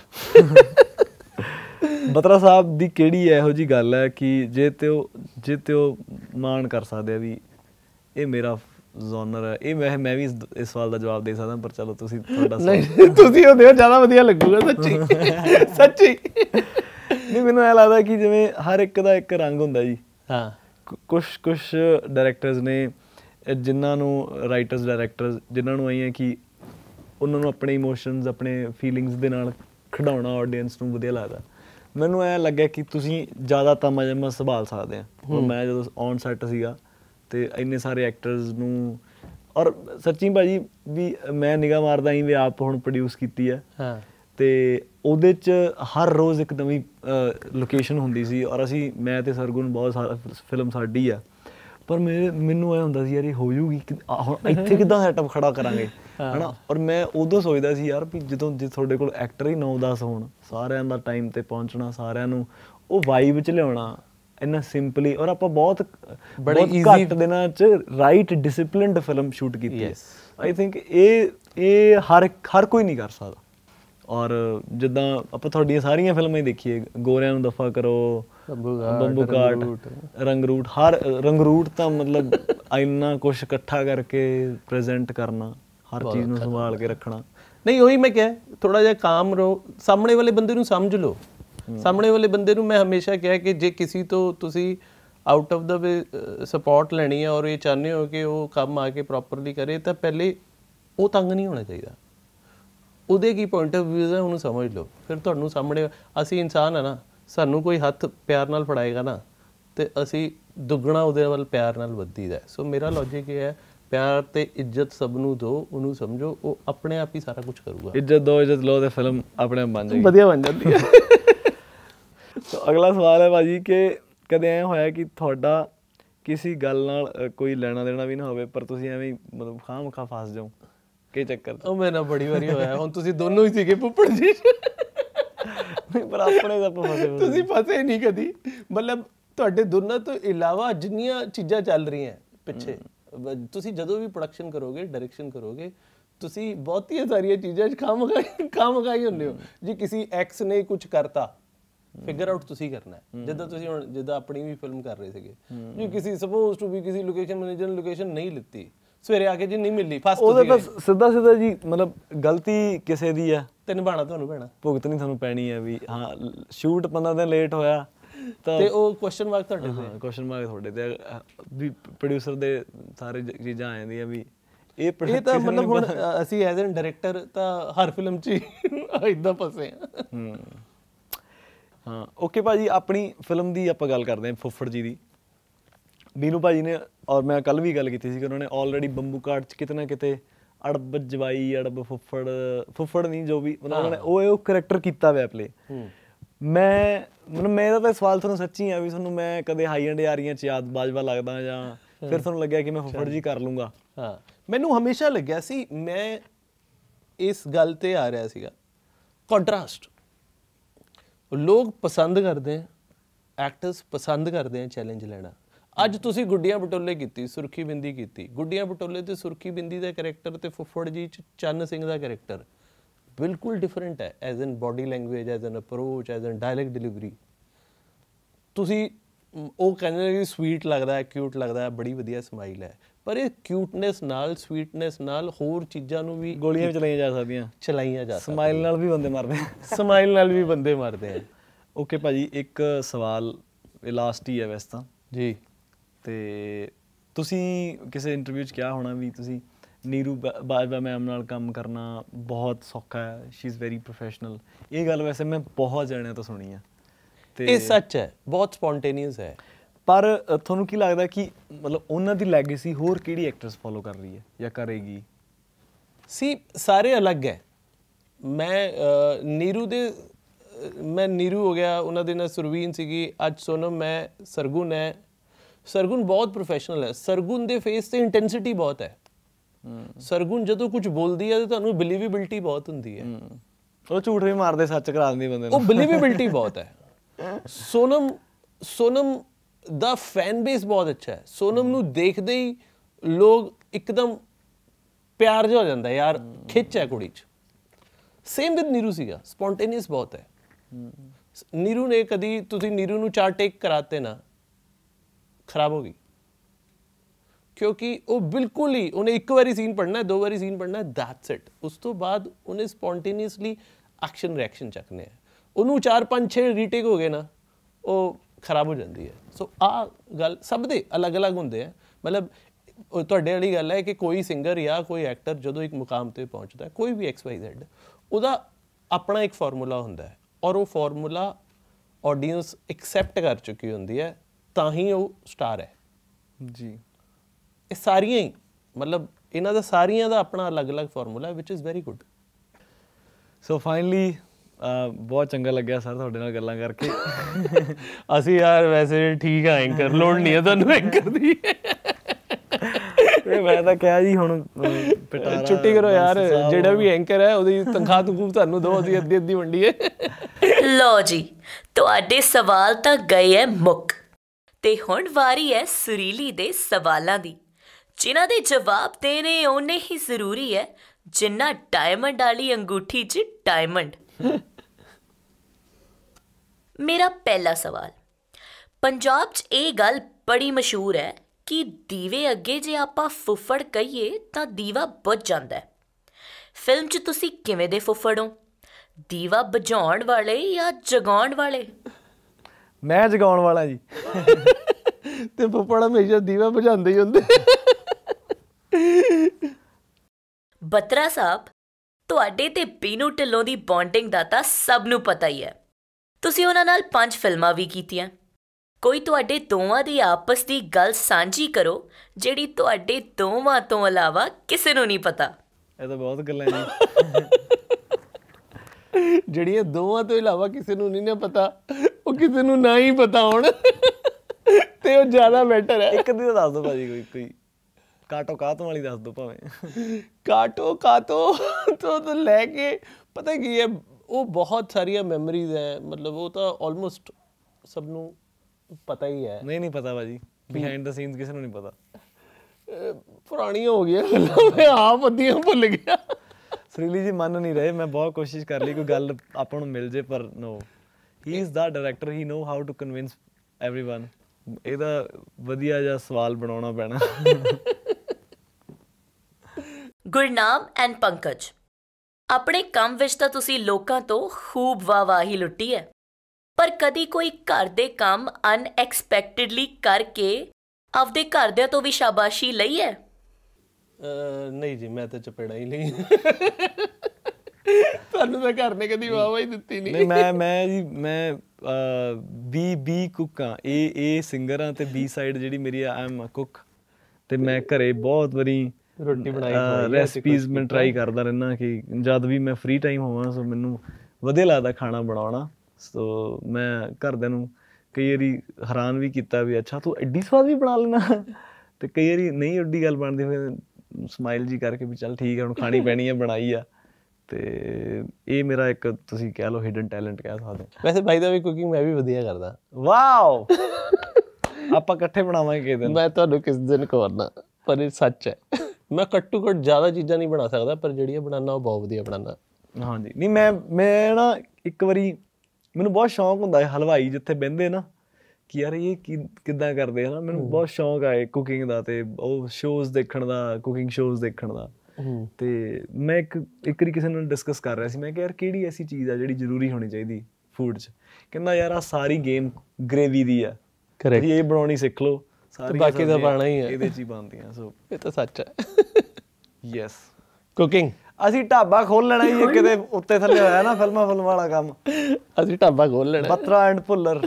ਬੱਤਰਾ ਸਾਹਿਬ ਦੀ ਕਿਹੜੀ ਇਹੋ ਜੀ ਗੱਲ ਹੈ ਕਿ ਜੇ ਤੇ ਉਹ ਜੇ ਤੇ ਉਹ ਮਾਣ ਕਰ ਸਕਦੇ ਆ ਵੀ ਇਹ ਮੇਰਾ ਜ਼ੋਨਰ ਇਹ ਮੈਂ ਮੈਂ ਵੀ ਇਸ ਸਵਾਲ ਦਾ ਜਵਾਬ ਦੇ ਸਕਦਾ ਪਰ ਚਲੋ ਤੁਸੀਂ ਤੁਹਾਡਾ ਨਹੀਂ ਤੁਸੀਂ ਹੁੰਦੇ ਹੋ ਜ਼ਿਆਦਾ ਵਧੀਆ ਲੱਗੂਗਾ ਸੱਚੀ ਸੱਚੀ ਨਹੀਂ ਮੈਨੂੰ ਇਹ ਲੱਗਦਾ ਕਿ ਜਿਵੇਂ ਹਰ ਇੱਕ ਦਾ ਇੱਕ ਰੰਗ ਹੁੰਦਾ ਜੀ ਹਾਂ ਕੁਝ ਕੁਝ ਡਾਇਰੈਕਟਰਸ ਨੇ ਜਿਨ੍ਹਾਂ ਨੂੰ ਰਾਈਟਰਸ ਡਾਇਰੈਕਟਰਸ ਜਿਨ੍ਹਾਂ ਨੂੰ ਆਈ ਹੈ ਕਿ ਉਹਨਾਂ ਨੂੰ ਆਪਣੇ ਇਮੋਸ਼ਨਸ ਆਪਣੇ ਫੀਲਿੰਗਸ ਦੇ ਨਾਲ ਖਿਡਾਉਣਾ ਆਡੀਅנס ਨੂੰ ਵਧੀਆ ਲੱਗਦਾ ਮੈਨੂੰ ਐ ਲੱਗਿਆ ਕਿ ਤੁਸੀਂ ਜ਼ਿਆਦਾ ਮਜ਼ਮਾ ਸੰਭਾਲ ਸਕਦੇ ਆ ਮੈਂ ਜਦੋਂ ਔਨ ਸੈਟ ਸੀਗਾ ਤੇ ਇੰਨੇ ਸਾਰੇ ਐਕਟਰਸ ਨੂੰ ਔਰ ਸੱਚੀ ਭਾਜੀ ਵੀ ਮੈਂ ਨਿਗਾ ਮਾਰਦਾ ਹੀ ਵੀ ਆਪ ਹੁਣ ਪ੍ਰੋਡਿਊਸ ਕੀਤੀ ਹੈ ਹਾਂ ਤੇ ਉਹਦੇ ਚ ਹਰ ਰੋਜ਼ ਇੱਕ ਨਵੀਂ ਲੋਕੇਸ਼ਨ ਹੁੰਦੀ ਸੀ ਔਰ ਅਸੀਂ ਮੈਂ ਤੇ ਸਰਗੁਣ ਬਹੁਤ ਸਾਰਾ ਫਿਲਮ ਸਾਡੀ ਆ ਪਰ ਮੈਨੂੰ ਐ ਹੁੰਦਾ ਸੀ ਯਾਰ ਇਹ ਹੋ ਜੂਗੀ ਹੁਣ ਇੱਥੇ ਕਿਦਾਂ ਸੈਟਅਪ ਖੜਾ ਕਰਾਂਗੇ ਹਨਾ ਔਰ ਮੈਂ ਉਦੋਂ ਸੋਚਦਾ ਸੀ ਯਾਰ ਵੀ ਜਦੋਂ ਜੇ ਤੁਹਾਡੇ ਕੋਲ ਐਕਟਰ ਹੀ 9-10 ਹੋਣ ਸਾਰਿਆਂ ਦਾ ਟਾਈਮ ਤੇ ਪਹੁੰਚਣਾ ਸਾਰਿਆਂ ਨੂੰ ਉਹ ਵਾਈਬ ਚ ਲਿਆਉਣਾ ਇੰਨਾ ਸਿੰਪਲੀ ਔਰ ਆਪਾਂ ਬਹੁਤ ਬੜੇ ਈਜ਼ੀ ਦਿਨਾਂ ਚ ਰਾਈਟ ਡਿਸਪਲਿਨਡ ਫਿਲਮ ਸ਼ੂਟ ਕੀਤੀ ਹੈ ਆਈ ਥਿੰਕ ਇਹ ਇਹ ਹਰ ਹਰ ਕੋਈ ਨਹੀਂ ਕਰ ਸਕਦਾ ਔਰ ਜਿੱਦਾਂ ਆਪਾਂ ਤੁਹਾਡੀਆਂ ਸਾਰੀਆਂ ਫਿਲਮਾਂ ਹੀ ਦੇਖੀਏ ਗੋਰਿਆਂ ਨੂੰ ਦਫਾ ਕਰੋ ਬੰਬੂ ਕਾਟ ਰੂਟ ਹਰ ਰੰਗ ਰੂਟ ਤਾਂ ਮਤਲਬ ਇੰਨਾ ਕੁਝ ਇਕੱਠਾ ਕਰਕੇ ਪ੍ਰੈਜ਼ੈਂਟ ਕਰਨਾ ਹਰ ਚੀਜ਼ ਨੂੰ ਸੰਭਾਲ ਕੇ ਰੱਖਣਾ ਨਹੀਂ ਉਹੀ ਮੈਂ ਕਿਹਾ ਥੋੜਾ ਜਿਹਾ ਕਾਮ ਰੋ ਸਾਹਮਣੇ ਵਾਲੇ ਬੰਦੇ ਨੂੰ ਸਮਝ ਲਓ ਸਾਹਮਣੇ ਵਾਲੇ ਬੰਦੇ ਨੂੰ ਮੈਂ ਹਮੇਸ਼ਾ ਕਿਹਾ ਕਿ ਜੇ ਕਿਸੇ ਤੋਂ ਤੁਸੀਂ out of the way support ਲੈਣੀ ਹੈ ਔਰ ਇਹ ਚਾਹੁੰਦੇ ਹੋ ਕਿ ਉਹ ਕੰਮ ਆ ਕੇ ਪ੍ਰੋਪਰਲੀ ਕਰੇ ਤਾਂ ਪਹਿਲੇ ਉਹ ਤੰਗ ਨਹੀਂ ਹੋਣਾ ਚਾਹੀਦਾ ਉਹਦੇ ਕੀ ਪੁਆਇੰਟ ਆਫ ਵਿਊ ਹੈ ਉਹਨੂੰ ਸਮਝ ਲਓ ਫਿਰ ਤੁਹਾਨੂੰ ਸਾਹਮਣੇ ਅਸੀਂ ਇਨਸਾਨ ਆ ਨਾ ਸਾਨੂੰ ਕੋਈ ਹੱਥ ਪਿਆਰ ਨਾਲ ਫੜਾਏਗਾ ਨਾ ਤੇ ਅਸੀਂ ਦੁੱਗਣਾ ਉਹਦੇ ਵੱਲ ਪਿਆਰ ਨਾਲ ਵੱਧੀਦਾ ਸੋ ਮੇਰਾ ਲੌਜੀਕ ਇਹ ਹੈ ਪਿਆਰ ਤੇ ਇੱਜ਼ਤ ਸਭ ਨੂੰ ਦਿਓ ਉਹਨੂੰ ਸਮਝੋ ਉਹ ਆਪਣੇ ਆਪ ਹੀ ਸਾਰਾ ਕੁਝ ਕਰੂਗਾ ਇੱਜ਼ਤ ਦੋ ਇੱਜ਼ਤ ਲਓ ਤੇ ਫਿਲਮ ਆਪਣੇ ਆਪ ਬਣ ਜਾਏਗੀ ਵਧੀਆ ਬਣ ਜਾਂਦੀ ਹੈ ਸੋ ਅਗਲਾ ਸਵਾਲ ਹੈ ਬਾਜੀ ਕਿ ਕਦੇ ਐ ਹੋਇਆ ਕਿ ਤੁਹਾਡਾ ਕਿਸੇ ਗੱਲ ਨਾਲ ਕੋਈ ਲੈਣਾ ਦੇਣਾ ਵੀ ਨਾ ਹੋਵੇ ਪਰ ਤੁਸੀਂ ਐਵੇਂ ਮਤਲਬ ਖਾਮਖਾ ਫਸ ਜਾਓ ਕੀ ਚੱਕਰ ਉਹ ਮੇਰੇ ਬੜੀ ਵਾਰੀ ਹੋਇਆ ਹੁਣ ਤੁਸੀਂ ਦੋਨੋਂ ਹੀ ਸੀਗੇ ਪੁੱਪੜ ਜੀ ਪਰ ਆਪਣੇ ਦਾ ਫਸੇ ਤੁਸੀਂ ਫਸੇ ਨਹੀਂ ਕਦੀ ਮਤਲਬ ਤੁਹਾਡੇ ਦੋਨਾਂ ਤੋਂ ਇਲਾਵਾ ਜਿੰਨੀਆਂ ਚੀਜ਼ਾਂ ਚੱਲ ਰਹੀਆਂ ਪਿੱਛੇ ਤੁਸੀਂ ਜਦੋਂ ਵੀ ਪ੍ਰੋਡਕਸ਼ਨ ਕਰੋਗੇ ਡਾਇਰੈਕਸ਼ਨ ਕਰੋਗੇ ਤੁਸੀਂ ਬਹੁਤੀਆਂ ਸਾਰੀਆਂ ਚੀਜ਼ਾਂ 'ਚ ਖਾਮਖਾਈ ਖਾਮਖਾਈ ਹੁੰਦੇ ਹੋ ਜੇ ਕਿਸੇ ਐਕਸ ਨੇ ਕੁਝ ਕਰਤਾ ਫਿਗਰ ਆਊਟ ਤੁਸੀਂ ਕਰਨਾ ਜਿੱਦਾਂ ਤੁਸੀਂ ਹੁਣ ਜਿੱਦਾਂ ਆਪਣੀ ਵੀ ਫਿਲਮ ਕਰ ਰਹੇ ਸੀਗੇ ਜੇ ਕਿਸੇ ਸਪੋਜ਼ ਟੂ ਬੀ ਕਿਸੇ ਲੋਕੇਸ਼ਨ ਮੈਨੇਜਰ ਨੇ ਲੋਕੇਸ਼ਨ ਨਹੀਂ ਲਿੱਤੀ ਸਵੇਰੇ ਆ ਕੇ ਜੀ ਨਹੀਂ ਮਿਲੀ ਫਸਟ ਉਹਦੇ ਬਸ ਸਿੱਧਾ ਸਿੱਧਾ ਜੀ ਮਤਲਬ ਗਲਤੀ ਕਿਸੇ ਦੀ ਆ ਤੈਨੂੰ ਬਾਣਾ ਤੁਹਾਨੂੰ ਪੈਣਾ ਭੁਗਤ ਨਹੀਂ ਤੁਹਾਨੂੰ ਪੈਣੀ ਆ ਵੀ ਹਾਂ ਸ਼ੂਟ 15 ਦਿਨ ਲੇਟ ਹੋਇਆ ਤਾਂ ਤੇ ਉਹ ਕੁਐਸਚਨ ਮਾਰਕ ਤੁਹਾਡੇ ਤੇ ਹਾਂ ਕੁਐਸਚਨ ਮਾਰਕ ਤੁਹਾਡੇ ਤੇ ਵੀ ਪ੍ਰੋਡਿਊਸਰ ਦੇ ਸਾਰੇ ਚੀਜ਼ਾਂ ਆ ਜਾਂਦੀਆਂ ਵੀ ਇਹ ਇਹ ਤਾਂ ਮਤਲਬ ਹੁਣ ਅਸੀਂ ਐਜ਼ ਅ ਡਾਇਰੈਕਟਰ ਤਾਂ ਹਰ ਫਿਲਮ 'ਚ ਇਦਾਂ ਫਸੇ ਹਾਂ ਹੂੰ ਹਾਂ ਓਕੇ ਭਾਜੀ ਆਪਣੀ ਫਿਲਮ ਦੀ ਆਪਾਂ ਗੱਲ ਕਰਦੇ ਹਾਂ ਫੁੱਫੜ ਜੀ ਦੀ ਬੀਨੂ ਭਾਜੀ ਨੇ ਔਰ ਮੈਂ ਕੱਲ ਵੀ ਗੱਲ ਕੀਤੀ ਸੀ ਕਿ ਉਹਨਾਂ ਨੇ ਆਲਰੇਡੀ ਬੰਬੂ ਕਾਰਡ ਚ ਕਿਤਨਾ ਕਿਤੇ ਅੜਬ ਜਵਾਈ ਅੜਬ ਫੁੱਫੜ ਫੁੱਫੜ ਨਹੀਂ ਜੋ ਵੀ ਉਹਨਾਂ ਨੇ ਉਹ ਉਹ ਕੈਰੈਕਟਰ ਕੀਤਾ ਵੈ ਪਲੇ ਮੈਂ ਮਨ ਮੇਰਾ ਤਾਂ ਸਵਾਲ ਤੁਹਾਨੂੰ ਸੱਚੀ ਆ ਵੀ ਤੁਹਾਨੂੰ ਮੈਂ ਕਦੇ ਹਾਈ ਐਂਡ ਯਾਰੀਆਂ ਚ ਯਾਦ ਬਾਜਵਾ ਲੱਗਦਾ ਜਾਂ ਫਿਰ ਤੁਹਾਨੂੰ ਲੱਗਿਆ ਕਿ ਮੈਂ ਫੁੱਫੜ ਜੀ ਕਰ ਲੂੰਗਾ ਹਾਂ ਮੈਨੂੰ ਹਮੇਸ਼ਾ ਲੱਗਿਆ ਸੀ ਮੈਂ ਇਸ ਗੱਲ ਤੇ ਆ ਰਿਹਾ ਸੀਗਾ ਕੰਟਰਾਸਟ ਲੋਕ ਪਸੰਦ ਕਰਦੇ ਆ ਐਕਟਰਸ ਪਸੰਦ ਕਰਦੇ ਆ ਚੈਲੰਜ ਲੈਣਾ ਅੱਜ ਤੁਸੀਂ ਗੁੱਡੀਆਂ ਬਟੋਲੇ ਕੀਤੀ ਸੁਰਖੀ ਬਿੰਦੀ ਕੀਤੀ ਗੁੱਡੀਆਂ ਬਟੋਲੇ ਤੇ ਸੁਰਖੀ ਬਿੰਦੀ ਦਾ ਕੈਰੈਕਟਰ ਤੇ ਫੁੱਫੜ ਜੀ ਚ ਚੰਨ ਸਿੰਘ ਦਾ ਕੈਰੈਕਟਰ ਬਿਲਕੁਲ ਡਿਫਰੈਂਟ ਹੈ as in body language as in approach as in dialect delivery ਤੁਸੀਂ ਉਹ ਕਹਿੰਦੇ ਨੇ ਕਿ ਸਵੀਟ ਲੱਗਦਾ ਹੈ ਕਿਊਟ ਲੱਗਦਾ ਹੈ ਬੜੀ ਵਧੀਆ ਸਮਾਈਲ ਹੈ ਪਰ ਇਹ ਕਿਊਟਨੈਸ ਨਾਲ ਸਵੀਟਨੈਸ ਨਾਲ ਹੋਰ ਚੀਜ਼ਾਂ ਨੂੰ ਵੀ ਗੋਲੀਆਂ ਚਲਾਈਆਂ ਜਾ ਸਕਦੀਆਂ ਚਲਾਈਆਂ ਜਾ ਸਕਦੀਆਂ ਸਮਾਈਲ ਨਾਲ ਵੀ ਬੰਦੇ ਮਰਦੇ ਆ ਸਮਾਈਲ ਨਾਲ ਵੀ ਬੰਦੇ ਮਰਦੇ ਆ ਓਕੇ ਭਾਜੀ ਇੱਕ ਸਵਾਲ ਲਾਸਟ ਹੀ ਹੈ ਵੈਸੇ ਤਾਂ ਜੀ ਤੇ ਤੁਸੀਂ ਕਿਸੇ ਇੰਟਰਵਿਊ 'ਚ ਕਿਹਾ ਹੋਣਾ ਵੀ ਤੁਸੀਂ ਨੀਰੂ ਬਾਜਵਾ ਮੈਮ ਨਾਲ ਕੰਮ ਕਰਨਾ ਬਹੁਤ ਸੌਖਾ ਹੈ ਸ਼ੀ ਇਜ਼ ਵੈਰੀ ਪ੍ਰੋਫੈਸ਼ਨਲ ਇਹ ਗੱਲ ਵੈਸੇ ਮੈਂ ਬਹੁਤ ਜਾਣਿਆ ਤੋਂ ਸੁਣੀ ਆ ਤੇ ਇਹ ਸੱਚ ਹੈ ਬਹੁਤ ਸਪੌਂਟੇਨੀਅਸ ਹੈ ਪਰ ਤੁਹਾਨੂੰ ਕੀ ਲੱਗਦਾ ਕਿ ਮਤਲਬ ਉਹਨਾਂ ਦੀ ਲੈਗੇਸੀ ਹੋਰ ਕਿਹੜੀ ਐਕਟਰਸ ਫੋਲੋ ਕਰ ਰਹੀ ਹੈ ਜਾਂ ਕਰੇਗੀ ਸੀ ਸਾਰੇ ਅਲੱਗ ਹੈ ਮੈਂ ਨੀਰੂ ਦੇ ਮੈਂ ਨੀਰੂ ਹੋ ਗਿਆ ਉਹਨਾਂ ਦੇ ਨਾਲ ਸਰਵੀਨ ਸੀਗੀ ਅੱਜ ਸੋਨਮ ਮੈਂ ਸਰਗੁਣ ਹੈ ਸਰਗੁਣ ਬਹੁਤ ਪ੍ਰੋਫੈਸ਼ਨਲ ਹੈ ਸਰਗੁਣ ਦੇ ਫੇਸ ਤੇ ਇੰਟੈਂਸਿਟੀ ਬਹੁਤ ਹੈ ਸਰਗੁਣ ਜਦੋਂ ਕੁਝ ਬੋਲਦੀ ਹੈ ਤਾਂ ਤੁਹਾਨੂੰ ਬਿਲੀਵੇਬਿਲਟੀ ਬਹੁਤ ਹੁੰਦੀ ਹੈ ਉਹ ਝੂਠ ਵੀ ਮਾਰਦੇ ਸੱਚ ਕਰਾ ਦਿੰਦੇ ਬੰਦੇ ਨੂੰ ਉਹ ਬਿਲੀਵੇਬਿਲਟੀ ਬਹੁਤ ਹੈ ਸੋਨਮ ਸੋਨਮ ਦਾ ਫੈਨ ਬੇਸ ਬਹੁਤ ਅੱਛਾ ਹੈ ਸੋਨਮ ਨੂੰ ਦੇਖਦੇ ਹੀ ਲੋਕ ਇੱਕਦਮ ਪਿਆਰ ਜਿਹਾ ਹੋ ਜਾਂਦਾ ਯਾਰ ਖਿੱਚ ਹੈ ਕੁੜੀ 'ਚ ਸੇਮ ਵਿਦ ਨੀਰੂ ਸੀਗਾ ਸਪੌਂਟੇਨੀਅਸ ਬਹੁਤ ਹੈ ਨੀਰੂ ਨੇ ਕਦੀ ਤੁਸੀਂ ਨੀਰੂ ਨੂੰ ਚਾਰ ਟੇਕ ਕਰਾਤੇ ਨਾ ਖਰਾਬ ਹੋ ਗਈ ਕਿਉਂਕਿ ਉਹ ਬਿਲਕੁਲ ਹੀ ਉਹਨੇ ਇੱਕ ਵਾਰੀ ਸੀਨ ਪੜਨਾ ਹੈ ਦੋ ਵਾਰੀ ਸੀਨ ਪੜਨਾ ਹੈ ਦੈਟਸ ਇਟ ਉਸ ਤੋਂ ਬਾਅਦ ਉਹਨੇ ਸਪੌਂਟੇਨੀਅਸਲੀ ਐਕਸ਼ਨ ਰਿਐਕਸ਼ਨ ਚੱਕਨੇ ਆ ਉਹਨੂੰ ਚਾਰ ਪੰਜ ਛੇ ਰੀਟੇਕ ਹੋ ਗਏ ਨਾ ਉਹ ਖਰਾਬ ਹੋ ਜਾਂਦੀ ਹੈ ਸੋ ਆ ਗੱਲ ਸਭ ਦੇ ਅਲੱਗ-ਅਲੱਗ ਹੁੰਦੇ ਆ ਮਤਲਬ ਤੁਹਾਡੇ ਵਾਲੀ ਗੱਲ ਹੈ ਕਿ ਕੋਈ ਸਿੰਗਰ ਜਾਂ ਕੋਈ ਐਕਟਰ ਜਦੋਂ ਇੱਕ ਮੁਕਾਮ ਤੇ ਪਹੁੰਚਦਾ ਕੋਈ ਵੀ ਐਕਸ ਵਾਈ ਜ਼ੈਡ ਉਹਦਾ ਆਪਣਾ ਇੱਕ ਫਾਰਮੂਲਾ ਹੁੰਦਾ ਹੈ ਔਰ ਉਹ ਫਾਰਮੂਲਾ ਆਡੀਅנס ਐਕਸੈਪਟ ਕਰ ਚੁੱਕੀ ਹੁੰਦੀ ਹੈ ਤਾਂ ਹੀ ਉਹ ਸਟਾਰ ਹੈ ਜੀ ਇਹ ਸਾਰੀਆਂ ਹੀ ਮਤਲਬ ਇਹਨਾਂ ਦਾ ਸਾਰੀਆਂ ਦਾ ਆਪਣਾ ਅਲੱਗ-ਅਲੱਗ formula which is very good so finally ਬਹੁਤ ਚੰਗਾ ਲੱਗਿਆ ਸਰ ਤੁਹਾਡੇ ਨਾਲ ਗੱਲਾਂ ਕਰਕੇ ਅਸੀਂ ਯਾਰ ਵੈਸੇ ਠੀਕ ਆ ਐਂਕਰ ਲੋੜ ਨਹੀਂ ਆ ਤੁਹਾਨੂੰ ਐਂਕਰ ਦੀ ਇਹ ਮੈਂ ਤਾਂ ਕਿਹਾ ਜੀ ਹੁਣ ਪਟਾਰਾ ਛੁੱਟੀ ਕਰੋ ਯਾਰ ਜਿਹੜਾ ਵੀ ਐਂਕਰ ਹੈ ਉਹਦੀ ਤਨਖਾਹ ਖੂਬ ਤੁਹਾਨੂੰ ਦੋ ਅਸੀਂ ਅੱਧੀ ਅੱਧੀ ਵੰਡੀ ਹੈ ਲੋ ਜੀ ਤੁਹਾਡੇ ਸਵਾਲ ਤਾਂ ਗਏ ਐ ਮੁੱਕ ਤੇ ਹੁਣ ਵਾਰੀ ਐ ਸੁਰੀਲੀ ਦੇ ਸਵਾਲਾਂ ਦੀ ਜਿਨ੍ਹਾਂ ਦੇ ਜਵਾਬ ਦੇਣੇ ਉਹਨੇ ਹੀ ਜ਼ਰੂਰੀ ਐ ਜਿੰਨਾ ਡਾਇਮੰਡ ਵਾਲੀ ਅੰਗੂਠੀ 'ਚ ਡਾਇਮੰਡ ਮੇਰਾ ਪਹਿਲਾ ਸਵਾਲ ਪੰਜਾਬ 'ਚ ਇਹ ਗੱਲ ਬੜੀ ਮਸ਼ਹੂਰ ਹੈ ਕਿ ਦੀਵੇ ਅੱਗੇ ਜੇ ਆਪਾਂ ਫੁੱਫੜ ਕਹੀਏ ਤਾਂ ਦੀਵਾ ਬੁੱਝ ਜਾਂਦਾ ਹੈ ਫਿਲਮ 'ਚ ਤੁਸੀਂ ਕਿਵੇਂ ਦੇ ਫੁੱਫੜੋਂ ਦੀਵਾ ਬੁਝਾਉਣ ਵਾਲੇ ਜਾਂ ਜਗਾਉਣ ਵਾਲੇ ਮੈਂ ਜਗਾਉਣ ਵਾਲਾ ਜੀ ਤੇ ਫੁੱਫੜ ਹਮੇਸ਼ਾ ਦੀਵਾ ਬੁਝਾਉਂਦੇ ਹੀ ਹੁੰਦੇ ਬਤਰਾ ਸਾਹਿਬ ਤੁਹਾਡੇ ਤੇ ਬੀਨੂ ਢਿੱਲੋਂ ਦੀ ਬੌਂਡਿੰਗ ਦਾ ਤਾਂ ਸਭ ਨੂੰ ਪਤਾ ਹੀ ਹੈ ਤੁਸੀਂ ਉਹਨਾਂ ਨਾਲ ਪੰਜ ਫਿਲਮਾਂ ਵੀ ਕੀਤੀਆਂ ਕੋਈ ਤੁਹਾਡੇ ਦੋਵਾਂ ਦੀ ਆਪਸ ਦੀ ਗੱਲ ਸਾਂਝੀ ਕਰੋ ਜਿਹੜੀ ਤੁਹਾਡੇ ਦੋਵਾਂ ਤੋਂ ਇਲਾਵਾ ਕਿਸੇ ਨੂੰ ਨਹੀਂ ਪਤਾ ਇਹ ਤਾਂ ਬਹੁਤ ਗੱਲਾਂ ਨੇ ਜਿਹੜੀਆਂ ਦੋਵਾਂ ਤੋਂ ਇਲਾਵਾ ਕਿਸੇ ਨੂੰ ਨਹੀਂ ਨਾ ਪਤਾ ਉਹ ਕਿਸੇ ਨੂੰ ਨਾ ਹੀ ਪਤਾ ਹੁਣ ਤੇ ਉਹ ਜ਼ਿਆਦਾ ਬੈਟਰ ਹੈ ਇੱਕ ਦੀ ਦੱਸ ਦੋ ਭਾਜੀ ਕੋਈ ਕੋਈ ਕਾਟੋ ਕਾਤੋ ਵਾਲੀ ਦੱਸ ਦੋ ਭਾਵੇਂ ਕਾਟੋ ਕਾਤੋ ਤੋਂ ਤੋਂ ਲੈ ਕੇ ਪਤਾ ਕੀ ਹੈ ਉਹ ਬਹੁਤ ਸਾਰੀਆਂ ਮੈਮਰੀਜ਼ ਹੈ ਮਤਲਬ ਉਹ ਤਾਂ ਆਲਮੋਸਟ ਸਭ ਨੂੰ ਪਤਾ ਹੀ ਹੈ ਨਹੀਂ ਨਹੀਂ ਪਤਾ ਬਾਜੀ ਬਿਹਾਈਂਡ ਦਾ ਸੀਨਸ ਕਿਸੇ ਨੂੰ ਨਹੀਂ ਪਤਾ ਪੁਰਾਣੀ ਹੋ ਗਈ ਮੈਂ ਆਪ ਅੱਧੀਆਂ ਭੁੱਲ ਗਿਆ ਸ੍ਰੀਲੀ ਜੀ ਮੰਨ ਨਹੀਂ ਰਹੇ ਮੈਂ ਬਹੁਤ ਕੋਸ਼ਿਸ਼ ਕਰ ਲਈ ਕੋਈ ਗੱਲ ਆਪਾਂ ਨੂੰ ਮਿਲ ਜੇ ਪਰ know he is the director he know how to convince everyone ਇਹਦਾ ਵਧੀਆ ਜਿਹਾ ਸਵਾਲ ਬਣਾਉਣਾ ਪੈਣਾ ਗੁਰਨਾਮ ਐਂਡ ਪੰਕਜ ਆਪਣੇ ਕੰਮ ਵਿੱਚ ਤਾਂ ਤੁਸੀਂ ਲੋਕਾਂ ਤੋਂ ਖੂਬ ਵਾਵਾਹੀ ਲੁੱਟੀ ਹੈ ਪਰ ਕਦੀ ਕੋਈ ਘਰ ਦੇ ਕੰਮ ਅਨਐਕਸਪੈਕਟਿਡਲੀ ਕਰਕੇ ਆਪਦੇ ਘਰਦਿਆਂ ਤੋਂ ਵੀ ਸ਼ਾਬਾਸ਼ੀ ਲਈ ਹੈ ਨਹੀਂ ਜੀ ਮੈਂ ਤਾਂ ਚਪੜਾ ਹੀ ਲਈ ਤੁਹਾਨੂੰ ਤਾਂ ਘਰ ਨੇ ਕਦੀ ਵਾਵਾਹੀ ਹੀ ਦਿੱਤੀ ਨਹੀਂ ਨਹੀਂ ਮੈਂ ਮੈਂ ਜੀ ਮੈਂ ਬੀ ਬੀ ਕੁੱਕਾਂ ਏ ਏ ਸਿੰਗਰਾਂ ਤੇ ਬੀ ਸਾਈਡ ਜਿਹੜੀ ਮੇਰੀ ਆਮ ਕੁੱਕ ਤੇ ਮੈਂ ਘਰੇ ਬਹੁਤ ਵਾਰੀ ਰੋਟੀ ਬਣਾਈ ਰੈਸਪੀਜ਼ ਮੈਂ ਟਰਾਈ ਕਰਦਾ ਰਹਿਣਾ ਕਿ ਜਦ ਵੀ ਮੈਂ ਫ੍ਰੀ ਟਾਈਮ ਹੋਵਾਂ ਸੋ ਮੈਨੂੰ ਵਧੀਆ ਲੱਗਦਾ ਖਾਣਾ ਬਣਾਉਣਾ ਸੋ ਮੈਂ ਘਰਦਿਆਂ ਨੂੰ ਕਈ ਵਾਰੀ ਹੈਰਾਨ ਵੀ ਕੀਤਾ ਵੀ ਅੱਛਾ ਤੂੰ ਐਡੀ ਸਵਾਦ ਵੀ ਬਣਾ ਲੈਣਾ ਤੇ ਕਈ ਵਾਰੀ ਨਹੀਂ ਐਡੀ ਗੱਲ ਬਣਦੀ ਫਿਰ ਸਮਾਈਲ ਜੀ ਕਰਕੇ ਵੀ ਚੱਲ ਠੀਕ ਹੈ ਹੁਣ ਖਾਣੀ ਪੈਣੀ ਹੈ ਬਣਾਈ ਆ ਤੇ ਇਹ ਮੇਰਾ ਇੱਕ ਤੁਸੀਂ ਕਹਿ ਲਓ ਹਿਡਨ ਟੈਲੈਂਟ ਕਹਿ ਸਕਦੇ ਵੈਸੇ ਬਾਈ ਦਾ ਵੀ ਕੁਕਿੰਗ ਮੈਂ ਵੀ ਵਧੀਆ ਕਰਦਾ ਵਾਓ ਆਪਾਂ ਇਕੱਠੇ ਬਣਾਵਾਂਗੇ ਕਿਸੇ ਦਿਨ ਮੈਂ ਤੁਹਾਨੂੰ ਕਿਸ ਦਿਨ ਕਹਵਾਉਣਾ ਪਰ ਇਹ ਸੱਚ ਹੈ ਮੈਂ ਘੱਟੂ ਕੱਟ ਜ਼ਿਆਦਾ ਚੀਜ਼ਾਂ ਨਹੀਂ ਬਣਾ ਸਕਦਾ ਪਰ ਜਿਹੜੀਆਂ ਬਣਾਉਣਾ ਉਹ ਬਹੁਤ ਵਧੀਆ ਬਣਾਉਣਾ ਹਾਂਜੀ ਨਹੀਂ ਮੈਂ ਮੈਂ ਨਾ ਇੱਕ ਵਾਰੀ ਮੈਨੂੰ ਬਹੁਤ ਸ਼ੌਂਕ ਹੁੰਦਾ ਹੈ ਹਲਵਾਈ ਜਿੱਥੇ ਬੰਦੇ ਨਾ ਕਿ ਯਾਰ ਇਹ ਕੀ ਕਿੱਦਾਂ ਕਰਦੇ ਹਨਾ ਮੈਨੂੰ ਬਹੁਤ ਸ਼ੌਂਕ ਆਏ ਕੁਕਿੰਗ ਦਾ ਤੇ ਉਹ ਸ਼ੋਜ਼ ਦੇਖਣ ਦਾ ਕੁਕਿੰਗ ਸ਼ੋਜ਼ ਦੇਖਣ ਦਾ ਤੇ ਮੈਂ ਇੱਕ ਇੱਕ ਰੀ ਕਿਸੇ ਨਾਲ ਡਿਸਕਸ ਕਰ ਰਿਹਾ ਸੀ ਮੈਂ ਕਿ ਯਾਰ ਕਿਹੜੀ ਐਸੀ ਚੀਜ਼ ਆ ਜਿਹੜੀ ਜ਼ਰੂਰੀ ਹੋਣੀ ਚਾਹੀਦੀ ਫੂਡ 'ਚ ਕਹਿੰਦਾ ਯਾਰ ਆ ਸਾਰੀ ਗੇਮ ਗ੍ਰੇਵੀ ਦੀ ਆ ਕਰੈਕਟ ਇਹ ਬਣਾਉਣੀ ਸਿੱਖ ਲਓ ਸਾਰੀ ਬਾਕੀ ਦਾ ਪਾਣਾ ਹੀ ਹੈ ਇਹਦੇ ਚ ਹੀ ਬਣਦੀਆਂ ਸੋ ਇਹ ਤਾਂ ਸੱਚ ਹੈ ਯੈਸ ਕੁਕਿੰਗ ਅਸੀਂ ਢਾਬਾ ਖੋਲ ਲੈਣਾ ਹੀ ਕਿਤੇ ਉੱਤੇ ਥੱਲੇ ਹੋਇਆ ਨਾ ਫਿਲਮਾਂ ਫਿਲਮ ਵਾਲਾ ਕੰਮ ਅਸੀਂ ਢਾਬਾ ਖੋਲ ਲੈਣਾ ਬੱਤਰਾ ਐਂਡ ਭੁੱਲਰ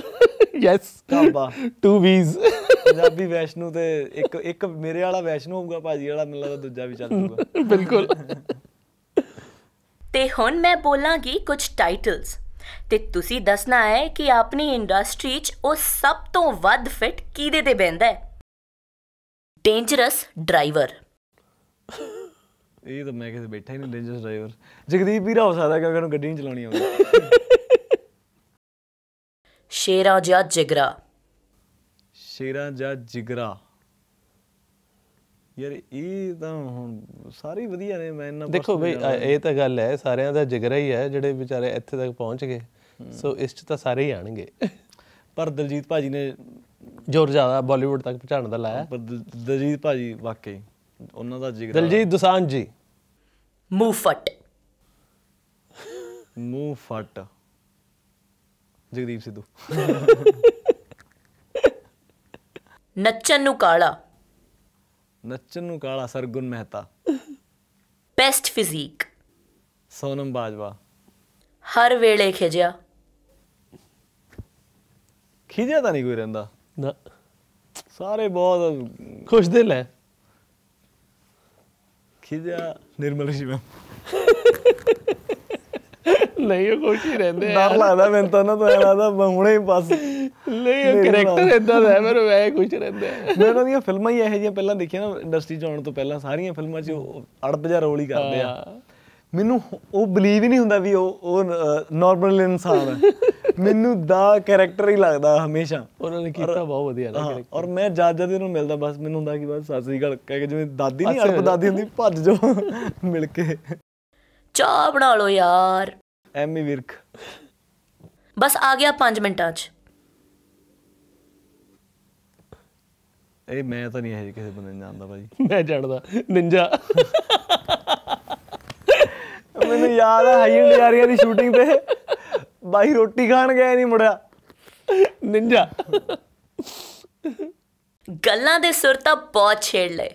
ਯੈਸ ਢਾਬਾ ਟੂ ਵੀਜ਼ ਪੰਜਾਬੀ ਵੈਸ਼ਨੂ ਤੇ ਇੱਕ ਇੱਕ ਮੇਰੇ ਵਾਲਾ ਵੈਸ਼ਨੂ ਹੋਊਗਾ ਭਾਜੀ ਵਾਲਾ ਮੈਨੂੰ ਲੱਗਦਾ ਦੂਜਾ ਵੀ ਚੱਲ ਪਊਗਾ ਬਿਲਕੁਲ ਤੇ ਹੁਣ ਮੈਂ ਬੋਲਾਂਗੀ ਕੁਝ ਟਾਈਟਲਸ ਤੇ ਤੁਸੀਂ ਦੱਸਣਾ ਹੈ ਕਿ ਆਪਣੀ ਇੰਡਸਟਰੀ 'ਚ ਉਹ ਸਭ ਤੋਂ ਵੱਧ ਫਿੱਟ ਕਿਹਦੇ ਤੇ ਬੈਂਦਾ ਹੈ ਡੇਂਜਰਸ ਡਰਾਈਵਰ ਇਹ ਤਾਂ ਮੈਂ ਕਿਸੇ ਬੈਠਾ ਹੀ ਨਹੀਂ ਡੇਂਜਰਸ ਡਰਾਈਵਰ ਜਗਦੀਪ ਵੀਰਾ ਹੋ ਸਕਦਾ ਕਿਉਂਕਿ ਉਹਨੂੰ ਗੱਡੀ ਨਹੀਂ ਚਲਾਉਣੀ ਆਉਂਦੀ ਸ਼ੇਰਾ ਜਾਂ ਜਿਗਰਾ ਸ਼ੇਰਾ ਜਾਂ ਜਿਗਰਾ ਯਾਰ ਇਹ ਤਾਂ ਹੁਣ ਸਾਰੇ ਵਧੀਆ ਨੇ ਮੈਂ ਇੰਨਾ ਦੇਖੋ ਬਈ ਇਹ ਤਾਂ ਗੱਲ ਹੈ ਸਾਰਿਆਂ ਦਾ ਜਿਗਰਾ ਹੀ ਹੈ ਜਿਹੜੇ ਵਿਚਾਰੇ ਇੱਥੇ ਤੱਕ ਪਹੁੰਚ ਗਏ ਸੋ ਇਸ ਚ ਤਾਂ ਸਾਰੇ ਹੀ ਆਣਗੇ ਪਰ ਦਲਜੀਤ ਭਾਜੀ ਨੇ ਜ਼ੋਰ ਜ਼ਿਆਦਾ ਬਾਲੀਵੁੱਡ ਤੱਕ ਪਹੁੰਚਾਣ ਦਾ ਲਾਇਆ ਪਰ ਦਲਜੀਤ ਭਾਜੀ ਵਾਕਈ ਉਹਨਾਂ ਦਾ ਜਿਗਰਾ ਦਲਜੀਤ ਦੁਸਾਂਝ ਜੀ ਮੂ ਫਟ ਮੂ ਫਟ ਜਗਦੀਪ ਸਿੱਧੂ ਨੱਚਣ ਨੂੰ ਕਾਲਾ ਨੱਚਣ ਨੂੰ ਕਾਲਾ ਸਰਗੁਣ ਮਹਿਤਾ ਬੈਸਟ ਫਿਜ਼ੀਕ ਸੋਨਮ ਬਾਜਵਾ ਹਰ ਵੇਲੇ ਖਿਜਿਆ ਖਿਜਿਆ ਤਾਂ ਨਹੀਂ ਕੋਈ ਰਹਿੰਦਾ ਨਾ ਸਾਰੇ ਬਹੁਤ ਖੁਸ਼ ਦਿਲ ਹੈ ਖਿਜਿਆ ਨਿਰਮਲ ਜੀ ਮੈਂ ਨਹੀਂ ਉਹ ਕੁਛ ਹੀ ਰਹਿੰਦੇ ਆ ਡਰ ਲੱਗਦਾ ਮੈਨੂੰ ਤਾਂ ਨਾ ਤਾਂ ਲੱਗਦਾ ਹੁਣੇ ਹੀ ਬਸ ਨਹੀਂ ਉਹ ਕੈਰੈਕਟਰ ਇਦਾਂ ਦਾ ਹੈ ਮੇਰੇ ਵੈ ਖੁਸ਼ ਰਹਿੰਦੇ ਮੈਂ ਤਾਂ ਦੀਆਂ ਫਿਲਮਾਂ ਹੀ ਇਹੋ ਜਿਹੀਆਂ ਪਹਿਲਾਂ ਦੇਖੀਆਂ ਨਾ ਇੰਡਸਟਰੀ ਚ ਆਉਣ ਤੋਂ ਪਹਿਲਾਂ ਸਾਰੀਆਂ ਫਿਲਮਾਂ 'ਚ ਉਹ ਅੜਬ ਜਿਹਾ ਰੋਲ ਹੀ ਕਰਦੇ ਆ ਮੈਨੂੰ ਉਹ ਬਲੀਵ ਹੀ ਨਹੀਂ ਹੁੰਦਾ ਵੀ ਉਹ ਉਹ ਨਾਰਮਲ ਇਨਸਾਨ ਹੈ ਮੈਨੂੰ ਦਾ ਕੈਰੈਕਟਰ ਹੀ ਲੱਗਦਾ ਹਮੇਸ਼ਾ ਉਹਨਾਂ ਨੇ ਕੀਤਾ ਬਹੁਤ ਵਧੀਆ ਲੱਗਿਆ ਔਰ ਮੈਂ ਜਦ ਜਦ ਇਹਨੂੰ ਮਿਲਦਾ ਬਸ ਮੈਨੂੰ ਹੁੰਦਾ ਕਿ ਬਸ ਸਤਿ ਸ੍ਰੀ ਅਕਾਲ ਕਹਿ ਕੇ ਜਿਵੇਂ ਦਾਦੀ ਨਹੀਂ ਅੜਪ ਦਾਦੀ ਹੁੰਦੀ ਭੱਜ ਜਾ ਮਿਲ ਕੇ ਚਾਹ ਬਣਾ ਲਓ ਯਾਰ ਐਮੀ ਵਿਰਕ ਬਸ ਆ ਗਿਆ 5 ਮਿੰਟਾਂ 'ਚ ਏ ਮੈਂ ਤਾਂ ਨਹੀਂ ਹੈ ਕਿਸੇ ਬੰਦੇ ਨੂੰ ਜਾਣਦਾ ਭਾਜੀ ਮੈਂ ਜਾਣਦਾ ਨਿੰਜਾ ਮੈਨੂੰ ਯਾਦ ਆ ਹਾਈ ਐਂਡ ਯਾਰੀਆਂ ਦੀ ਸ਼ੂਟਿੰਗ ਤੇ ਬਾਈ ਰੋਟੀ ਖਾਣ ਗਿਆ ਨਹੀਂ ਮੁੜਿਆ ਨਿੰਜਾ ਗੱਲਾਂ ਦੇ ਸੁਰ ਤਾਂ ਬਹੁਤ ਛੇੜ ਲਏ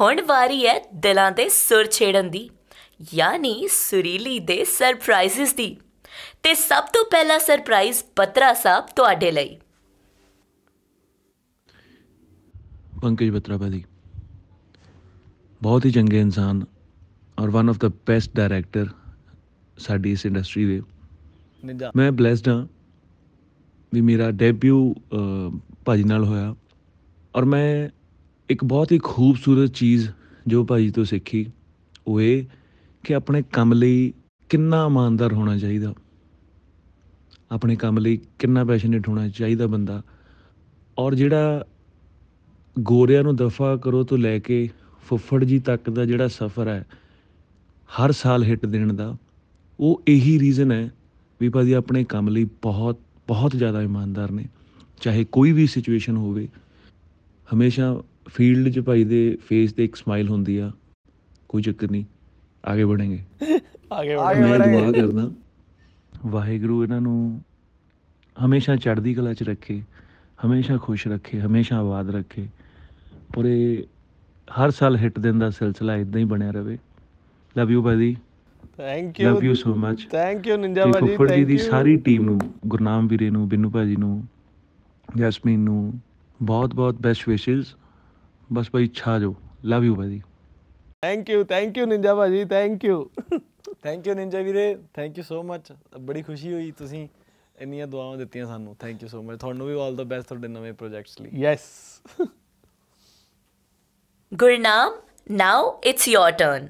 ਹੁਣ ਵਾਰੀ ਹੈ ਦਿਲਾਂ ਦੇ ਸੁਰ ਛੇੜਨ ਦੀ ਯਾਨੀ ਸੁਰੀਲੀ ਦੇ ਸਰਪ੍ਰਾਈਜ਼ਸ ਦੀ ਤੇ ਸਭ ਤੋਂ ਪਹਿਲਾ ਸਰਪ੍ਰਾਈਜ਼ ਪਤਰਾ ਸਾਹਿਬ ਤੁਹਾਡੇ ਲਈ ਪੰਕਜ ਬਤਰਾ ਭਾਜੀ ਬਹੁਤ ਹੀ ਚੰਗੇ ਇਨਸਾਨ ਔਰ one of the best director ਸਾਡੀ ਇਸ ਇੰਡਸਟਰੀ ਦੇ ਮੈਂ ਬlesed ਹਾਂ ਵੀ ਮੇਰਾ ਡੈਬਿਊ ਭਾਜੀ ਨਾਲ ਹੋਇਆ ਔਰ ਮੈਂ ਇੱਕ ਬਹੁਤ ਹੀ ਖੂਬਸੂਰਤ ਚੀਜ਼ ਜੋ ਭਾਜੀ ਤੋਂ ਸਿੱਖੀ ਉਹ ਏ ਕਿ ਆਪਣੇ ਕੰਮ ਲਈ ਕਿੰਨਾ ਇਮਾਨਦਾਰ ਹੋਣਾ ਚਾਹੀਦਾ ਆਪਣੇ ਕੰਮ ਲਈ ਕਿੰਨਾ ਪੈਸ਼ਨੇਟ ਹੋਣਾ ਚਾਹੀਦਾ ਬੰਦਾ ਔਰ ਜਿਹੜਾ ਗੋਰਿਆਂ ਨੂੰ ਦਫਾ ਕਰੋ ਤੋਂ ਲੈ ਕੇ ਫੁੱਫੜ ਜੀ ਤੱਕ ਦਾ ਜਿਹੜਾ ਸਫ਼ਰ ਹੈ ਹਰ ਸਾਲ ਹਿੱਟ ਦੇਣ ਦਾ ਉਹ ਇਹੀ ਰੀਜ਼ਨ ਹੈ ਵੀ ਭਾਜੀ ਆਪਣੇ ਕੰਮ ਲਈ ਬਹੁਤ ਬਹੁਤ ਜ਼ਿਆਦਾ ਇਮਾਨਦਾਰ ਨੇ ਚਾਹੇ ਕੋਈ ਵੀ ਸਿਚੁਏਸ਼ਨ ਹੋਵੇ ਹਮੇਸ਼ਾ ਫੀਲਡ 'ਚ ਭਾਈ ਦੇ ਫੇਸ ਤੇ ਇੱਕ ਸਮਾਈਲ ਹੁੰਦੀ ਆ ਕੋਈ ਚੱਕਰ ਨਹੀਂ ਆਗੇ ਵਧਾਂਗੇ ਆਗੇ ਵਧਾਂਗੇ ਮੈਂ ਦੁਆ ਕਰਦਾ ਵਾਹਿਗੁਰੂ ਇਹਨਾਂ ਨੂੰ ਹਮੇਸ਼ਾ ਚੜ੍ਹਦੀ ਕਲਾ 'ਚ ਰੱਖੇ ਹਮੇਸ਼ਾ ਖੁਸ਼ ਰੱਖੇ ਹਮੇਸ਼ਾ ਆਬਾਦ ਰੱਖੇ ਪੂਰੇ ਹਰ ਸਾਲ ਹਿੱਟ ਦਿੰਦਾ ਸਿਲਸਿਲਾ ਇਦਾਂ ਹੀ ਬਣਿਆ ਰਵੇ ਲਵ ਯੂ ਭਾਜੀ thank you love you so much thank you Ninja ਬਾਜੀ ਥੈਂਕ ਯੂ ਜੀ ਦੀ ਸਾਰੀ ਟੀਮ ਨੂੰ ਗੁਰਨਾਮ ਵੀਰੇ ਨੂੰ ਬਿੰਨੂ ਭਾਜੀ ਨੂੰ ਜੈਸਮੀਨ ਨੂੰ ਬਹੁਤ ਬਹੁਤ ਬੈਸਟ ਵਿਸ਼ੇਸ ਬਸ ਭਾਈ ਛਾ ਜੋ ਲਵ ਯੂ ਭਾਜੀ thank you thank you Ninja ਭਾਜੀ thank you thank you Ninja ਵੀਰੇ ਥੈਂਕ ਯੂ ਸੋ ਮੱਚ ਬੜੀ ਖੁਸ਼ੀ ਹੋਈ ਤੁਸੀਂ ਇੰਨੀਆਂ ਦੁਆਵਾਂ ਦਿੱਤੀਆਂ ਸਾਨੂੰ ਥੈਂਕ ਯੂ ਸੋ ਮੱਚ ਤੁਹਾਨੂੰ ਵੀ ਆਲ ਦਾ ਬੈਸਟ ਤੁਹਾਡੇ ਨਵੇਂ ਪ੍ਰੋਜੈਕਟਸ ਲਈ yes Gurnam now it's your turn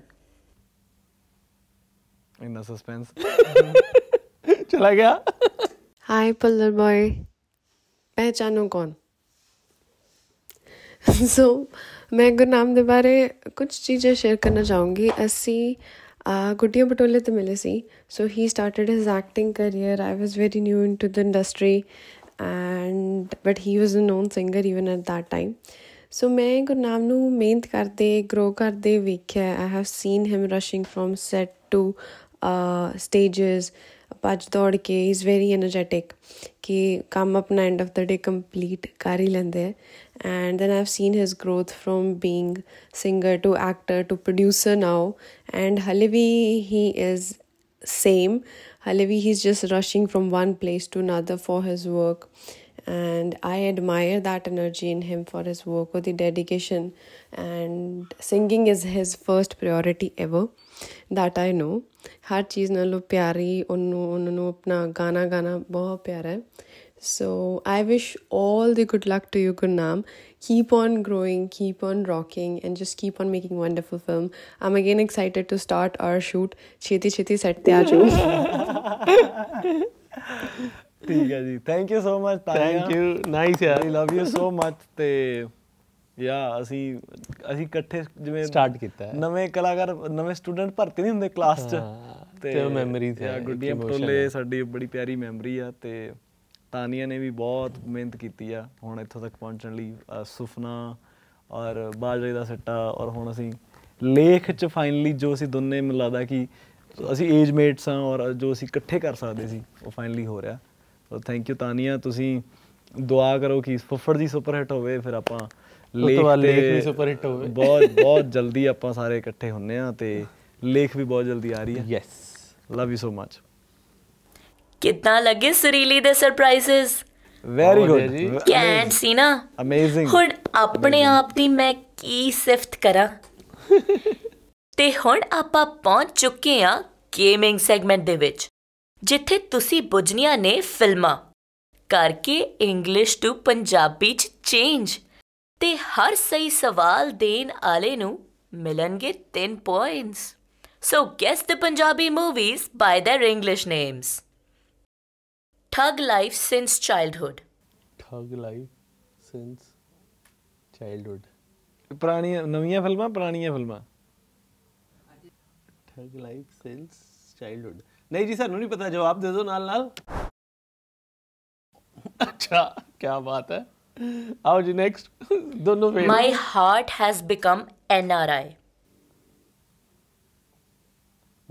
ਇੰਨਾ ਸਸਪੈਂਸ ਚਲਾ ਗਿਆ ਹਾਈ ਪੱਲਰ ਬॉय ਪਹਿਚਾਨੋ ਕੌਣ ਸੋ ਮੈਂ ਗੁਰਨਾਮ ਦੇ ਬਾਰੇ ਕੁਝ ਚੀਜ਼ਾਂ ਸ਼ੇਅਰ ਕਰਨਾ ਚਾਹੂੰਗੀ ਅਸੀਂ ਗੁੱਡੀਆਂ ਬਟੋਲੇ ਤੇ ਮਿਲੇ ਸੀ so he started his acting career I was very new into the industry and but he was a known singer even at that time so ਮੈਂ ਗੁਰਨਾਮ ਨੂੰ ਮਿਹਨਤ ਕਰਦੇ ਗਰੋ ਕਰਦੇ ਵੇਖਿਆ I have seen him rushing from set to stages ਪੱਜ ਦੌੜ ਕੇ ਇਜ਼ ਵੈਰੀ ਐਨਰਜੈਟਿਕ ਕਿ ਕੰਮ ਆਪਣਾ end of the day complete ਕਰ ਹੀ ਲੈਂਦੇ ਹੈ and then i've seen his growth from being singer to actor to producer now and halevi he is same halevi he's just rushing from one place to another for his work and i admire that energy in him for his work or the dedication and singing is his first priority ever I know. नो हर चीज़ नालों प्यारी उन्होंने अपना गाना गाना बहुत प्यारा है So I wish all the good luck to you, Gunnam. Keep on growing, keep on rocking, and just keep on making wonderful film. I'm again excited to start our shoot. Cheti cheti set satte aaju. ਠੀਕ ਹੈ ਜੀ thank you so much Tania thank you nice ਯਾਰ I love you so much ਤੇ ਯਾ ਅਸੀਂ ਅਸੀਂ ਇਕੱਠੇ ਜਿਵੇਂ ਸਟਾਰਟ ਕੀਤਾ ਹੈ ਨਵੇਂ ਕਲਾਕਾਰ ਨਵੇਂ ਸਟੂਡੈਂਟ ਭਰਤੀ ਨਹੀਂ ਹੁੰਦੇ ਕਲਾਸ 'ਚ ਤੇ ਮੈਮਰੀ ਤੇ ਗੁੱਡੀਆਂ ਪਟੋਲੇ ਸਾਡੀ ਬੜੀ ਪਿਆਰੀ ਮੈਮਰੀ ਆ ਤੇ ਤਾਨੀਆ ਨੇ ਵੀ ਬਹੁਤ ਮਿਹਨਤ ਕੀਤੀ ਆ ਹੁਣ ਇੱਥੋਂ ਤੱਕ ਪਹੁੰਚਣ ਲਈ ਸੁਫਨਾ ਔਰ ਬਾਜਰੇ ਦਾ ਸੱਟਾ ਔਰ ਹੁਣ ਅਸੀਂ ਲੇਖ ਚ ਫਾਈਨਲੀ ਜੋ ਅਸੀਂ ਦੋਨੇ ਮਿਲਾਦਾ ਕਿ ਅਸੀਂ ਏਜ ਮੇਟਸ ਆ ਔਰ ਜੋ ਅਸੀਂ ਇਕੱਠੇ ਕਰ ਸਕਦੇ ਸੀ ਉਹ ਫਾਈਨਲੀ ਹੋ ਰਿਹਾ ਸੋ ਥੈਂਕ ਯੂ ਤਾਨੀਆ ਤੁਸੀਂ ਦੁਆ ਕਰੋ ਕਿ ਫੁੱਫੜ ਦੀ ਸੁਪਰ ਹਿੱਟ ਹੋਵੇ ਫਿਰ ਆਪਾਂ ਲੇਖ ਤੇ ਲੇਖ ਵੀ ਸੁਪਰ ਹਿੱਟ ਹੋਵੇ ਬਹੁਤ ਬਹੁਤ ਜਲਦੀ ਆਪਾਂ ਸਾਰੇ ਇਕੱਠੇ ਹੁੰਨੇ ਆ ਤੇ ਲੇਖ ਵੀ ਬਹੁਤ ਜਲਦੀ ਆ ਰਹੀ ਹੈ yes love you so much ਕਿਦਾਂ ਲੱਗੇ ਸਰੀਲੀ ਦੇ ਸਰਪ੍ਰਾਈਜ਼ਸ ਵੈਰੀ ਗੁੱਡ ਕੈਂਟ ਸੀ ਨਾ ਅਮੇਜ਼ਿੰਗ ਹੁਣ ਆਪਣੇ ਆਪ ਦੀ ਮੈਂ ਕੀ ਸਿਫਤ ਕਰਾਂ ਤੇ ਹੁਣ ਆਪਾਂ ਪਹੁੰਚ ਚੁੱਕੇ ਆ ਗੇਮਿੰਗ ਸੈਗਮੈਂਟ ਦੇ ਵਿੱਚ ਜਿੱਥੇ ਤੁਸੀਂ ਬੁਜਨੀਆਂ ਨੇ ਫਿਲਮਾਂ ਕਰਕੇ ਇੰਗਲਿਸ਼ ਟੂ ਪੰਜਾਬੀ ਚ ਚੇਂਜ ਤੇ ਹਰ ਸਹੀ ਸਵਾਲ ਦੇਣ ਵਾਲੇ ਨੂੰ ਮਿਲਣਗੇ 3 points so guess the Punjabi movies by their English names Thug life since childhood. Thug life since childhood. ਪੁਰਾਣੀਆਂ ਨਵੀਆਂ ਫਿਲਮਾਂ ਪੁਰਾਣੀਆਂ ਫਿਲਮਾਂ ਥਗ ਲਾਈਫ ਸਿੰਸ ਚਾਈਲਡਹੂਡ ਨਹੀਂ ਜੀ ਸਾਨੂੰ ਨਹੀਂ ਪਤਾ ਜਵਾਬ ਦੇ ਦਿਓ ਨਾਲ ਨਾਲ अच्छा क्या बात है आओ जी नेक्स्ट दोनों fell my heart has become NRI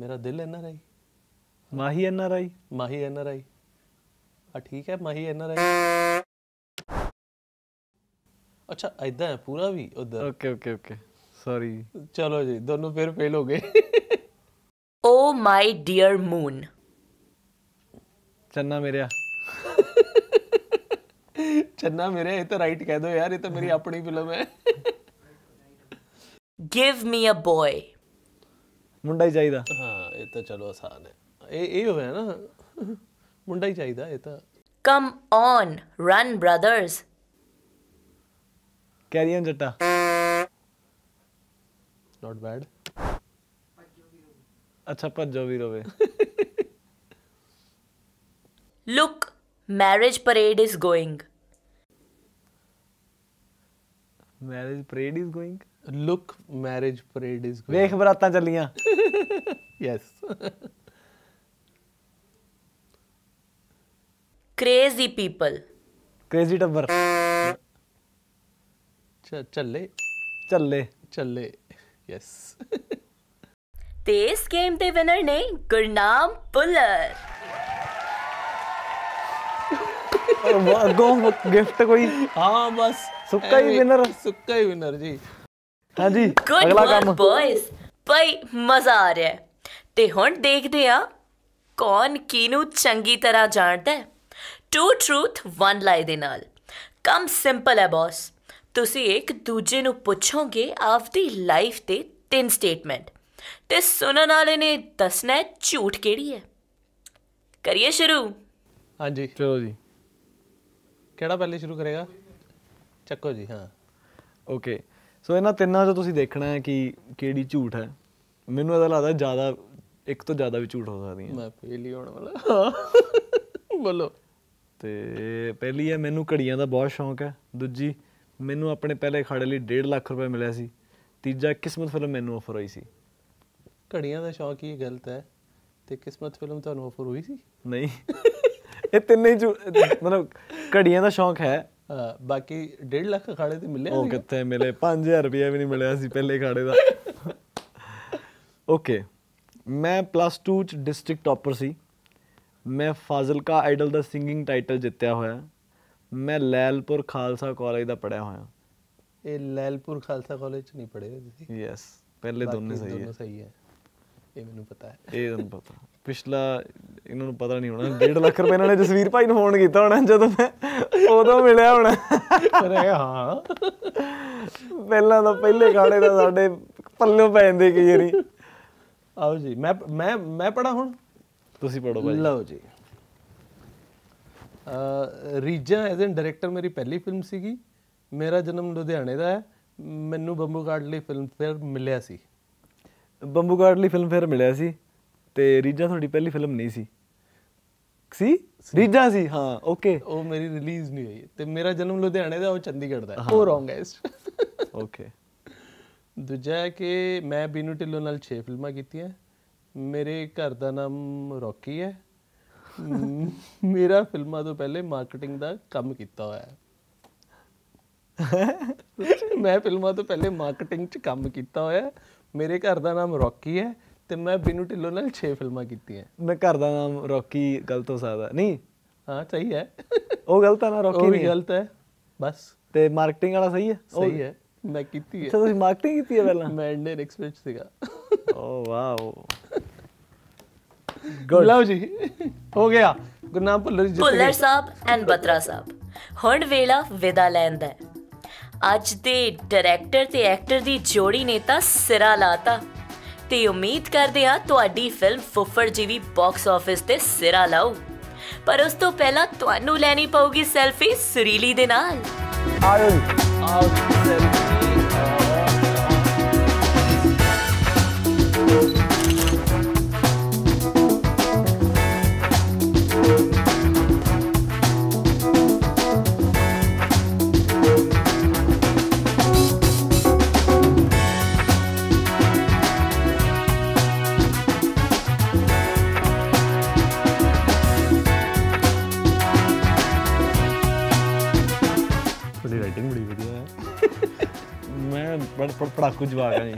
मेरा दिल NRI Mahi NRI Mahi NRI ਆ ਠੀਕ ਹੈ ਮਹੀ ਇਹਨਾਂ ਰਹਿ ਅੱਛਾ ਇਦਾਂ ਹੈ ਪੂਰਾ ਵੀ ਉਧਰ ਓਕੇ ਓਕੇ ਓਕੇ ਸੌਰੀ ਚਲੋ ਜੀ ਦੋਨੋਂ ਫਿਰ ਫੇਲ ਹੋ ਗਏ ਓ ਮਾਈ ਡੀਅਰ ਮੂਨ ਚੰਨਾ ਮੇਰਿਆ ਚੰਨਾ ਮੇਰੇ ਇਹ ਤਾਂ ਰਾਈਟ ਕਹਿ ਦੋ ਯਾਰ ਇਹ ਤਾਂ ਮੇਰੀ ਆਪਣੀ ਫਿਲਮ ਹੈ ਗਿਵ ਮੀ ਅ ਬॉय ਮੁੰਡਾ ਹੀ ਚਾਹੀਦਾ ਹਾਂ ਇਹ ਤਾਂ ਚਲੋ ਆਸਾਨ ਹੈ ਇਹ ਇਹ ਹੋਇਆ ਨਾ ਮੁੰਡਾ ਹੀ ਚਾਹੀਦਾ ਇਹ ਤਾਂ come on run brothers carry on Jatta not bad ਅੱਛਾ ਭੱਜੋ ਵੀ ਰੋਵੇ look marriage parade is going marriage parade is going look marriage parade is going ਵੇਖ ਬਰਾਤਾਂ ਚੱਲੀਆਂ ਯੈਸ ਕ੍ਰੇਜ਼ੀ ਪੀਪਲ ਕ੍ਰੇਜ਼ੀ ਟੱਬਰ ਚੱਲੇ ਚੱਲੇ ਚੱਲੇ ਯੈਸ ਤੇ ਇਸ ਗੇਮ ਦੇ ਵਿਨਰ ਨੇ ਗੁਰਨਾਮ ਪੁੱਲਰ ਅੱਗੋਂ ਗਿਫਟ ਕੋਈ ਹਾਂ ਬਸ ਸੁੱਕਾ ਹੀ ਵਿਨਰ ਸੁੱਕਾ ਹੀ ਵਿਨਰ ਜੀ ਹਾਂਜੀ ਅਗਲਾ ਕੰਮ ਬॉयਜ਼ ਭਾਈ ਮਜ਼ਾ ਆ ਰਿਹਾ ਤੇ ਹੁਣ ਦੇਖਦੇ ਆ ਕੌਣ ਕਿਨੂੰ ਚੰਗੀ ਤਰ੍ਹਾਂ ਜਾਣਦਾ ਹੈ ਟੂ ਟਰੂਥ ਵਨ ਲਾਈ ਦੇ ਨਾਲ ਕਮ ਸਿੰਪਲ ਹੈ ਬੌਸ ਤੁਸੀਂ ਇੱਕ ਦੂਜੇ ਨੂੰ ਪੁੱਛੋਗੇ ਆਪਦੀ ਲਾਈਫ ਦੇ ਤਿੰਨ ਸਟੇਟਮੈਂਟ ਤੇ ਸੁਣਨ ਵਾਲੇ ਨੇ ਦੱਸਣਾ ਝੂਠ ਕਿਹੜੀ ਹੈ ਕਰੀਏ ਸ਼ੁਰੂ ਹਾਂਜੀ ਚਲੋ ਜੀ ਕਿਹੜਾ ਪਹਿਲੇ ਸ਼ੁਰੂ ਕਰੇਗਾ ਚੱਕੋ ਜੀ ਹਾਂ ਓਕੇ ਸੋ ਇਹਨਾਂ ਤਿੰਨਾਂ ਚੋਂ ਤੁਸੀਂ ਦੇਖਣਾ ਹੈ ਕਿ ਕਿਹੜੀ ਝੂਠ ਹੈ ਮੈਨੂੰ ਇਹਦਾ ਲੱਗਦਾ ਜ਼ਿਆਦਾ ਇੱਕ ਤੋਂ ਜ਼ਿਆਦਾ ਵੀ ਝੂਠ ਹੋ ਸਕਦੀ ਹੈ ਮੈਂ ਫੇਲ ਹੀ ਹੋਣ ਵਾਲਾ ਬੋਲੋ ਤੇ ਪਹਿਲੀ ਹੈ ਮੈਨੂੰ ਘੜੀਆਂ ਦਾ ਬਹੁਤ ਸ਼ੌਂਕ ਹੈ ਦੂਜੀ ਮੈਨੂੰ ਆਪਣੇ ਪਹਿਲੇ ਅਖਾੜੇ ਲਈ 1.5 ਲੱਖ ਰੁਪਏ ਮਿਲਿਆ ਸੀ ਤੀਜਾ ਕਿਸਮਤ ਫਿਲਮ ਮੈਨੂੰ ਆਫਰ ਹੋਈ ਸੀ ਘੜੀਆਂ ਦਾ ਸ਼ੌਂਕ ਹੀ ਗਲਤ ਹੈ ਤੇ ਕਿਸਮਤ ਫਿਲਮ ਤੁਹਾਨੂੰ ਆਫਰ ਹੋਈ ਸੀ ਨਹੀਂ ਇਹ ਤਿੰਨੇ ਹੀ ਮਤਲਬ ਘੜੀਆਂ ਦਾ ਸ਼ੌਂਕ ਹੈ ਬਾਕੀ 1.5 ਲੱਖ ਅਖਾੜੇ ਤੇ ਮਿਲਿਆ ਉਹ ਕਿੱਥੇ ਮਿਲੇ 5000 ਰੁਪਏ ਵੀ ਨਹੀਂ ਮਿਲਿਆ ਸੀ ਪਹਿਲੇ ਅਖਾੜੇ ਦਾ ਓਕੇ ਮੈਂ ਪਲੱਸ 2 ਚ ਡਿਸਟ੍ਰਿਕਟ ਟਾਪਰ ਸੀ ਮੈਂ ਫਾਜ਼ਿਲਕਾ ਆਈਡਲ ਦਾ ਸਿੰਗਿੰਗ ਟਾਈਟਲ ਜਿੱਤਿਆ ਹੋਇਆ ਮੈਂ ਲੈਲਪੁਰ ਖਾਲਸਾ ਕਾਲਜ ਦਾ ਪੜਿਆ ਹੋਇਆ ਇਹ ਲੈਲਪੁਰ ਖਾਲਸਾ ਕਾਲਜ ਚ ਨਹੀਂ ਪੜਿਆ ਤੁਸੀਂ ਯੈਸ ਪਹਿਲੇ ਦੋਨੇ ਸਹੀ ਹੈ ਦੋਨੇ ਸਹੀ ਹੈ ਇਹ ਮੈਨੂੰ ਪਤਾ ਹੈ ਇਹ ਤੁਹਾਨੂੰ ਪਤਾ ਪਿਛਲਾ ਇਹਨਾਂ ਨੂੰ ਪਤਾ ਨਹੀਂ ਹੋਣਾ 1.5 ਲੱਖ ਰੁਪਏ ਇਹਨਾਂ ਨੇ ਜਸਵੀਰ ਭਾਈ ਨੂੰ ਫੋਨ ਕੀਤਾ ਹੋਣਾ ਜਦੋਂ ਮੈਂ ਉਦੋਂ ਮਿਲਿਆ ਹੋਣਾ ਇਹ ਹਾਂ ਪਹਿਲਾਂ ਤਾਂ ਪਹਿਲੇ ਗਾਣੇ ਦਾ ਸਾਡੇ ਪੱਲੋਂ ਪੈ ਜਾਂਦੇ ਕਈ ਵਾਰੀ ਆਓ ਜੀ ਮੈਂ ਮੈਂ ਮੈਂ ਪੜਾ ਹੁਣ ਤੁਸੀਂ ਪੜੋ ਭਾਈ ਲਓ ਜੀ ਅ ਰੀਜਾ ਐਜ਼ ਐਨ ਡਾਇਰੈਕਟਰ ਮੇਰੀ ਪਹਿਲੀ ਫਿਲਮ ਸੀਗੀ ਮੇਰਾ ਜਨਮ ਲੁਧਿਆਣੇ ਦਾ ਹੈ ਮੈਨੂੰ ਬੰਬੂ ਕਾਰਡ ਲਈ ਫਿਲਮ ਫੇਅਰ ਮਿਲਿਆ ਸੀ ਬੰਬੂ ਕਾਰਡ ਲਈ ਫਿਲਮ ਫੇਅਰ ਮਿਲਿਆ ਸੀ ਤੇ ਰੀਜਾ ਤੁਹਾਡੀ ਪਹਿਲੀ ਫਿਲਮ ਨਹੀਂ ਸੀ ਸੀ ਰੀਜਾ ਸੀ ਹਾਂ ਓਕੇ ਉਹ ਮੇਰੀ ਰਿਲੀਜ਼ ਨਹੀਂ ਹੋਈ ਤੇ ਮੇਰਾ ਜਨਮ ਲੁਧਿਆਣੇ ਦਾ ਉਹ ਚੰਡੀਗੜ੍ਹ ਦਾ ਹੈ ਉਹ ਰੋਂਗ ਹੈ ਓਕੇ ਦੂਜਾ ਕਿ ਮੈਂ ਬੀਨੂ ਢਿੱਲੋਂ ਨਾਲ 6 ਫਿਲਮਾਂ ਕੀਤੀਆਂ ਮੇਰੇ ਘਰ ਦਾ ਨਾਮ ਰੌਕੀ ਹੈ ਮੇਰਾ ਫਿਲਮਾਂ ਤੋਂ ਪਹਿਲੇ ਮਾਰਕੀਟਿੰਗ ਦਾ ਕੰਮ ਕੀਤਾ ਹੋਇਆ ਹੈ ਮੈਂ ਫਿਲਮਾਂ ਤੋਂ ਪਹਿਲੇ ਮਾਰਕੀਟਿੰਗ 'ਚ ਕੰਮ ਕੀਤਾ ਹੋਇਆ ਮੇਰੇ ਘਰ ਦਾ ਨਾਮ ਰੌਕੀ ਹੈ ਤੇ ਮੈਂ ਬਿਨੂ ਢਿੱਲੋਂ ਨਾਲ 6 ਫਿਲਮਾਂ ਕੀਤੀਆਂ ਮੈਂ ਘਰ ਦਾ ਨਾਮ ਰੌਕੀ ਗਲਤ ਹੋ ਸਕਦਾ ਨਹੀਂ ਹਾਂ ਸਹੀ ਹੈ ਉਹ ਗਲਤ ਹੈ ਨਾ ਰੌਕੀ ਨਹੀਂ ਗਲਤ ਹੈ ਬਸ ਤੇ ਮਾਰਕੀਟਿੰਗ ਵਾਲਾ ਸਹੀ ਹੈ ਸਹੀ ਹੈ ਮੈਂ ਕੀਤੀ ਹੈ ਅੱਛਾ ਤੁਸੀਂ ਮਾਰਕੀਟਿੰਗ ਕੀਤੀ ਹੈ ਪਹਿਲਾਂ ਮੈਂ ਇੰਡੀਅਨ ਐਕਸਪਰਟ ਸੀਗਾ ਓ ਵਾਓ ਗੁੱਡ ਲਓ ਜੀ ਹੋ ਗਿਆ ਗੁਰਨਾਮ ਭੁੱਲਰ ਜੀ ਭੁੱਲਰ ਸਾਹਿਬ ਐਂਡ ਬਤਰਾ ਸਾਹਿਬ ਹੁਣ ਵੇਲਾ ਵਿਦਾ ਲੈਣ ਦਾ ਅੱਜ ਦੇ ਡਾਇਰੈਕਟਰ ਤੇ ਐਕਟਰ ਦੀ ਜੋੜੀ ਨੇ ਤਾਂ ਸਿਰਾ ਲਾਤਾ ਤੇ ਉਮੀਦ ਕਰਦੇ ਆ ਤੁਹਾਡੀ ਫਿਲਮ ਫੁੱਫੜ ਜੀ ਵੀ ਬਾਕਸ ਆਫਿਸ ਤੇ ਸਿਰਾ ਲਾਉ ਪਰ ਉਸ ਤੋਂ ਪਹਿਲਾਂ ਤੁਹਾਨੂੰ ਲੈਣੀ ਪਊਗੀ ਸੈਲਫੀ ਸੁਰੀਲੀ ਦੇ ਨਾਲ Iron. Iron. ਪੜਾਕੂ ਜਵਾਕ ਆ ਜੀ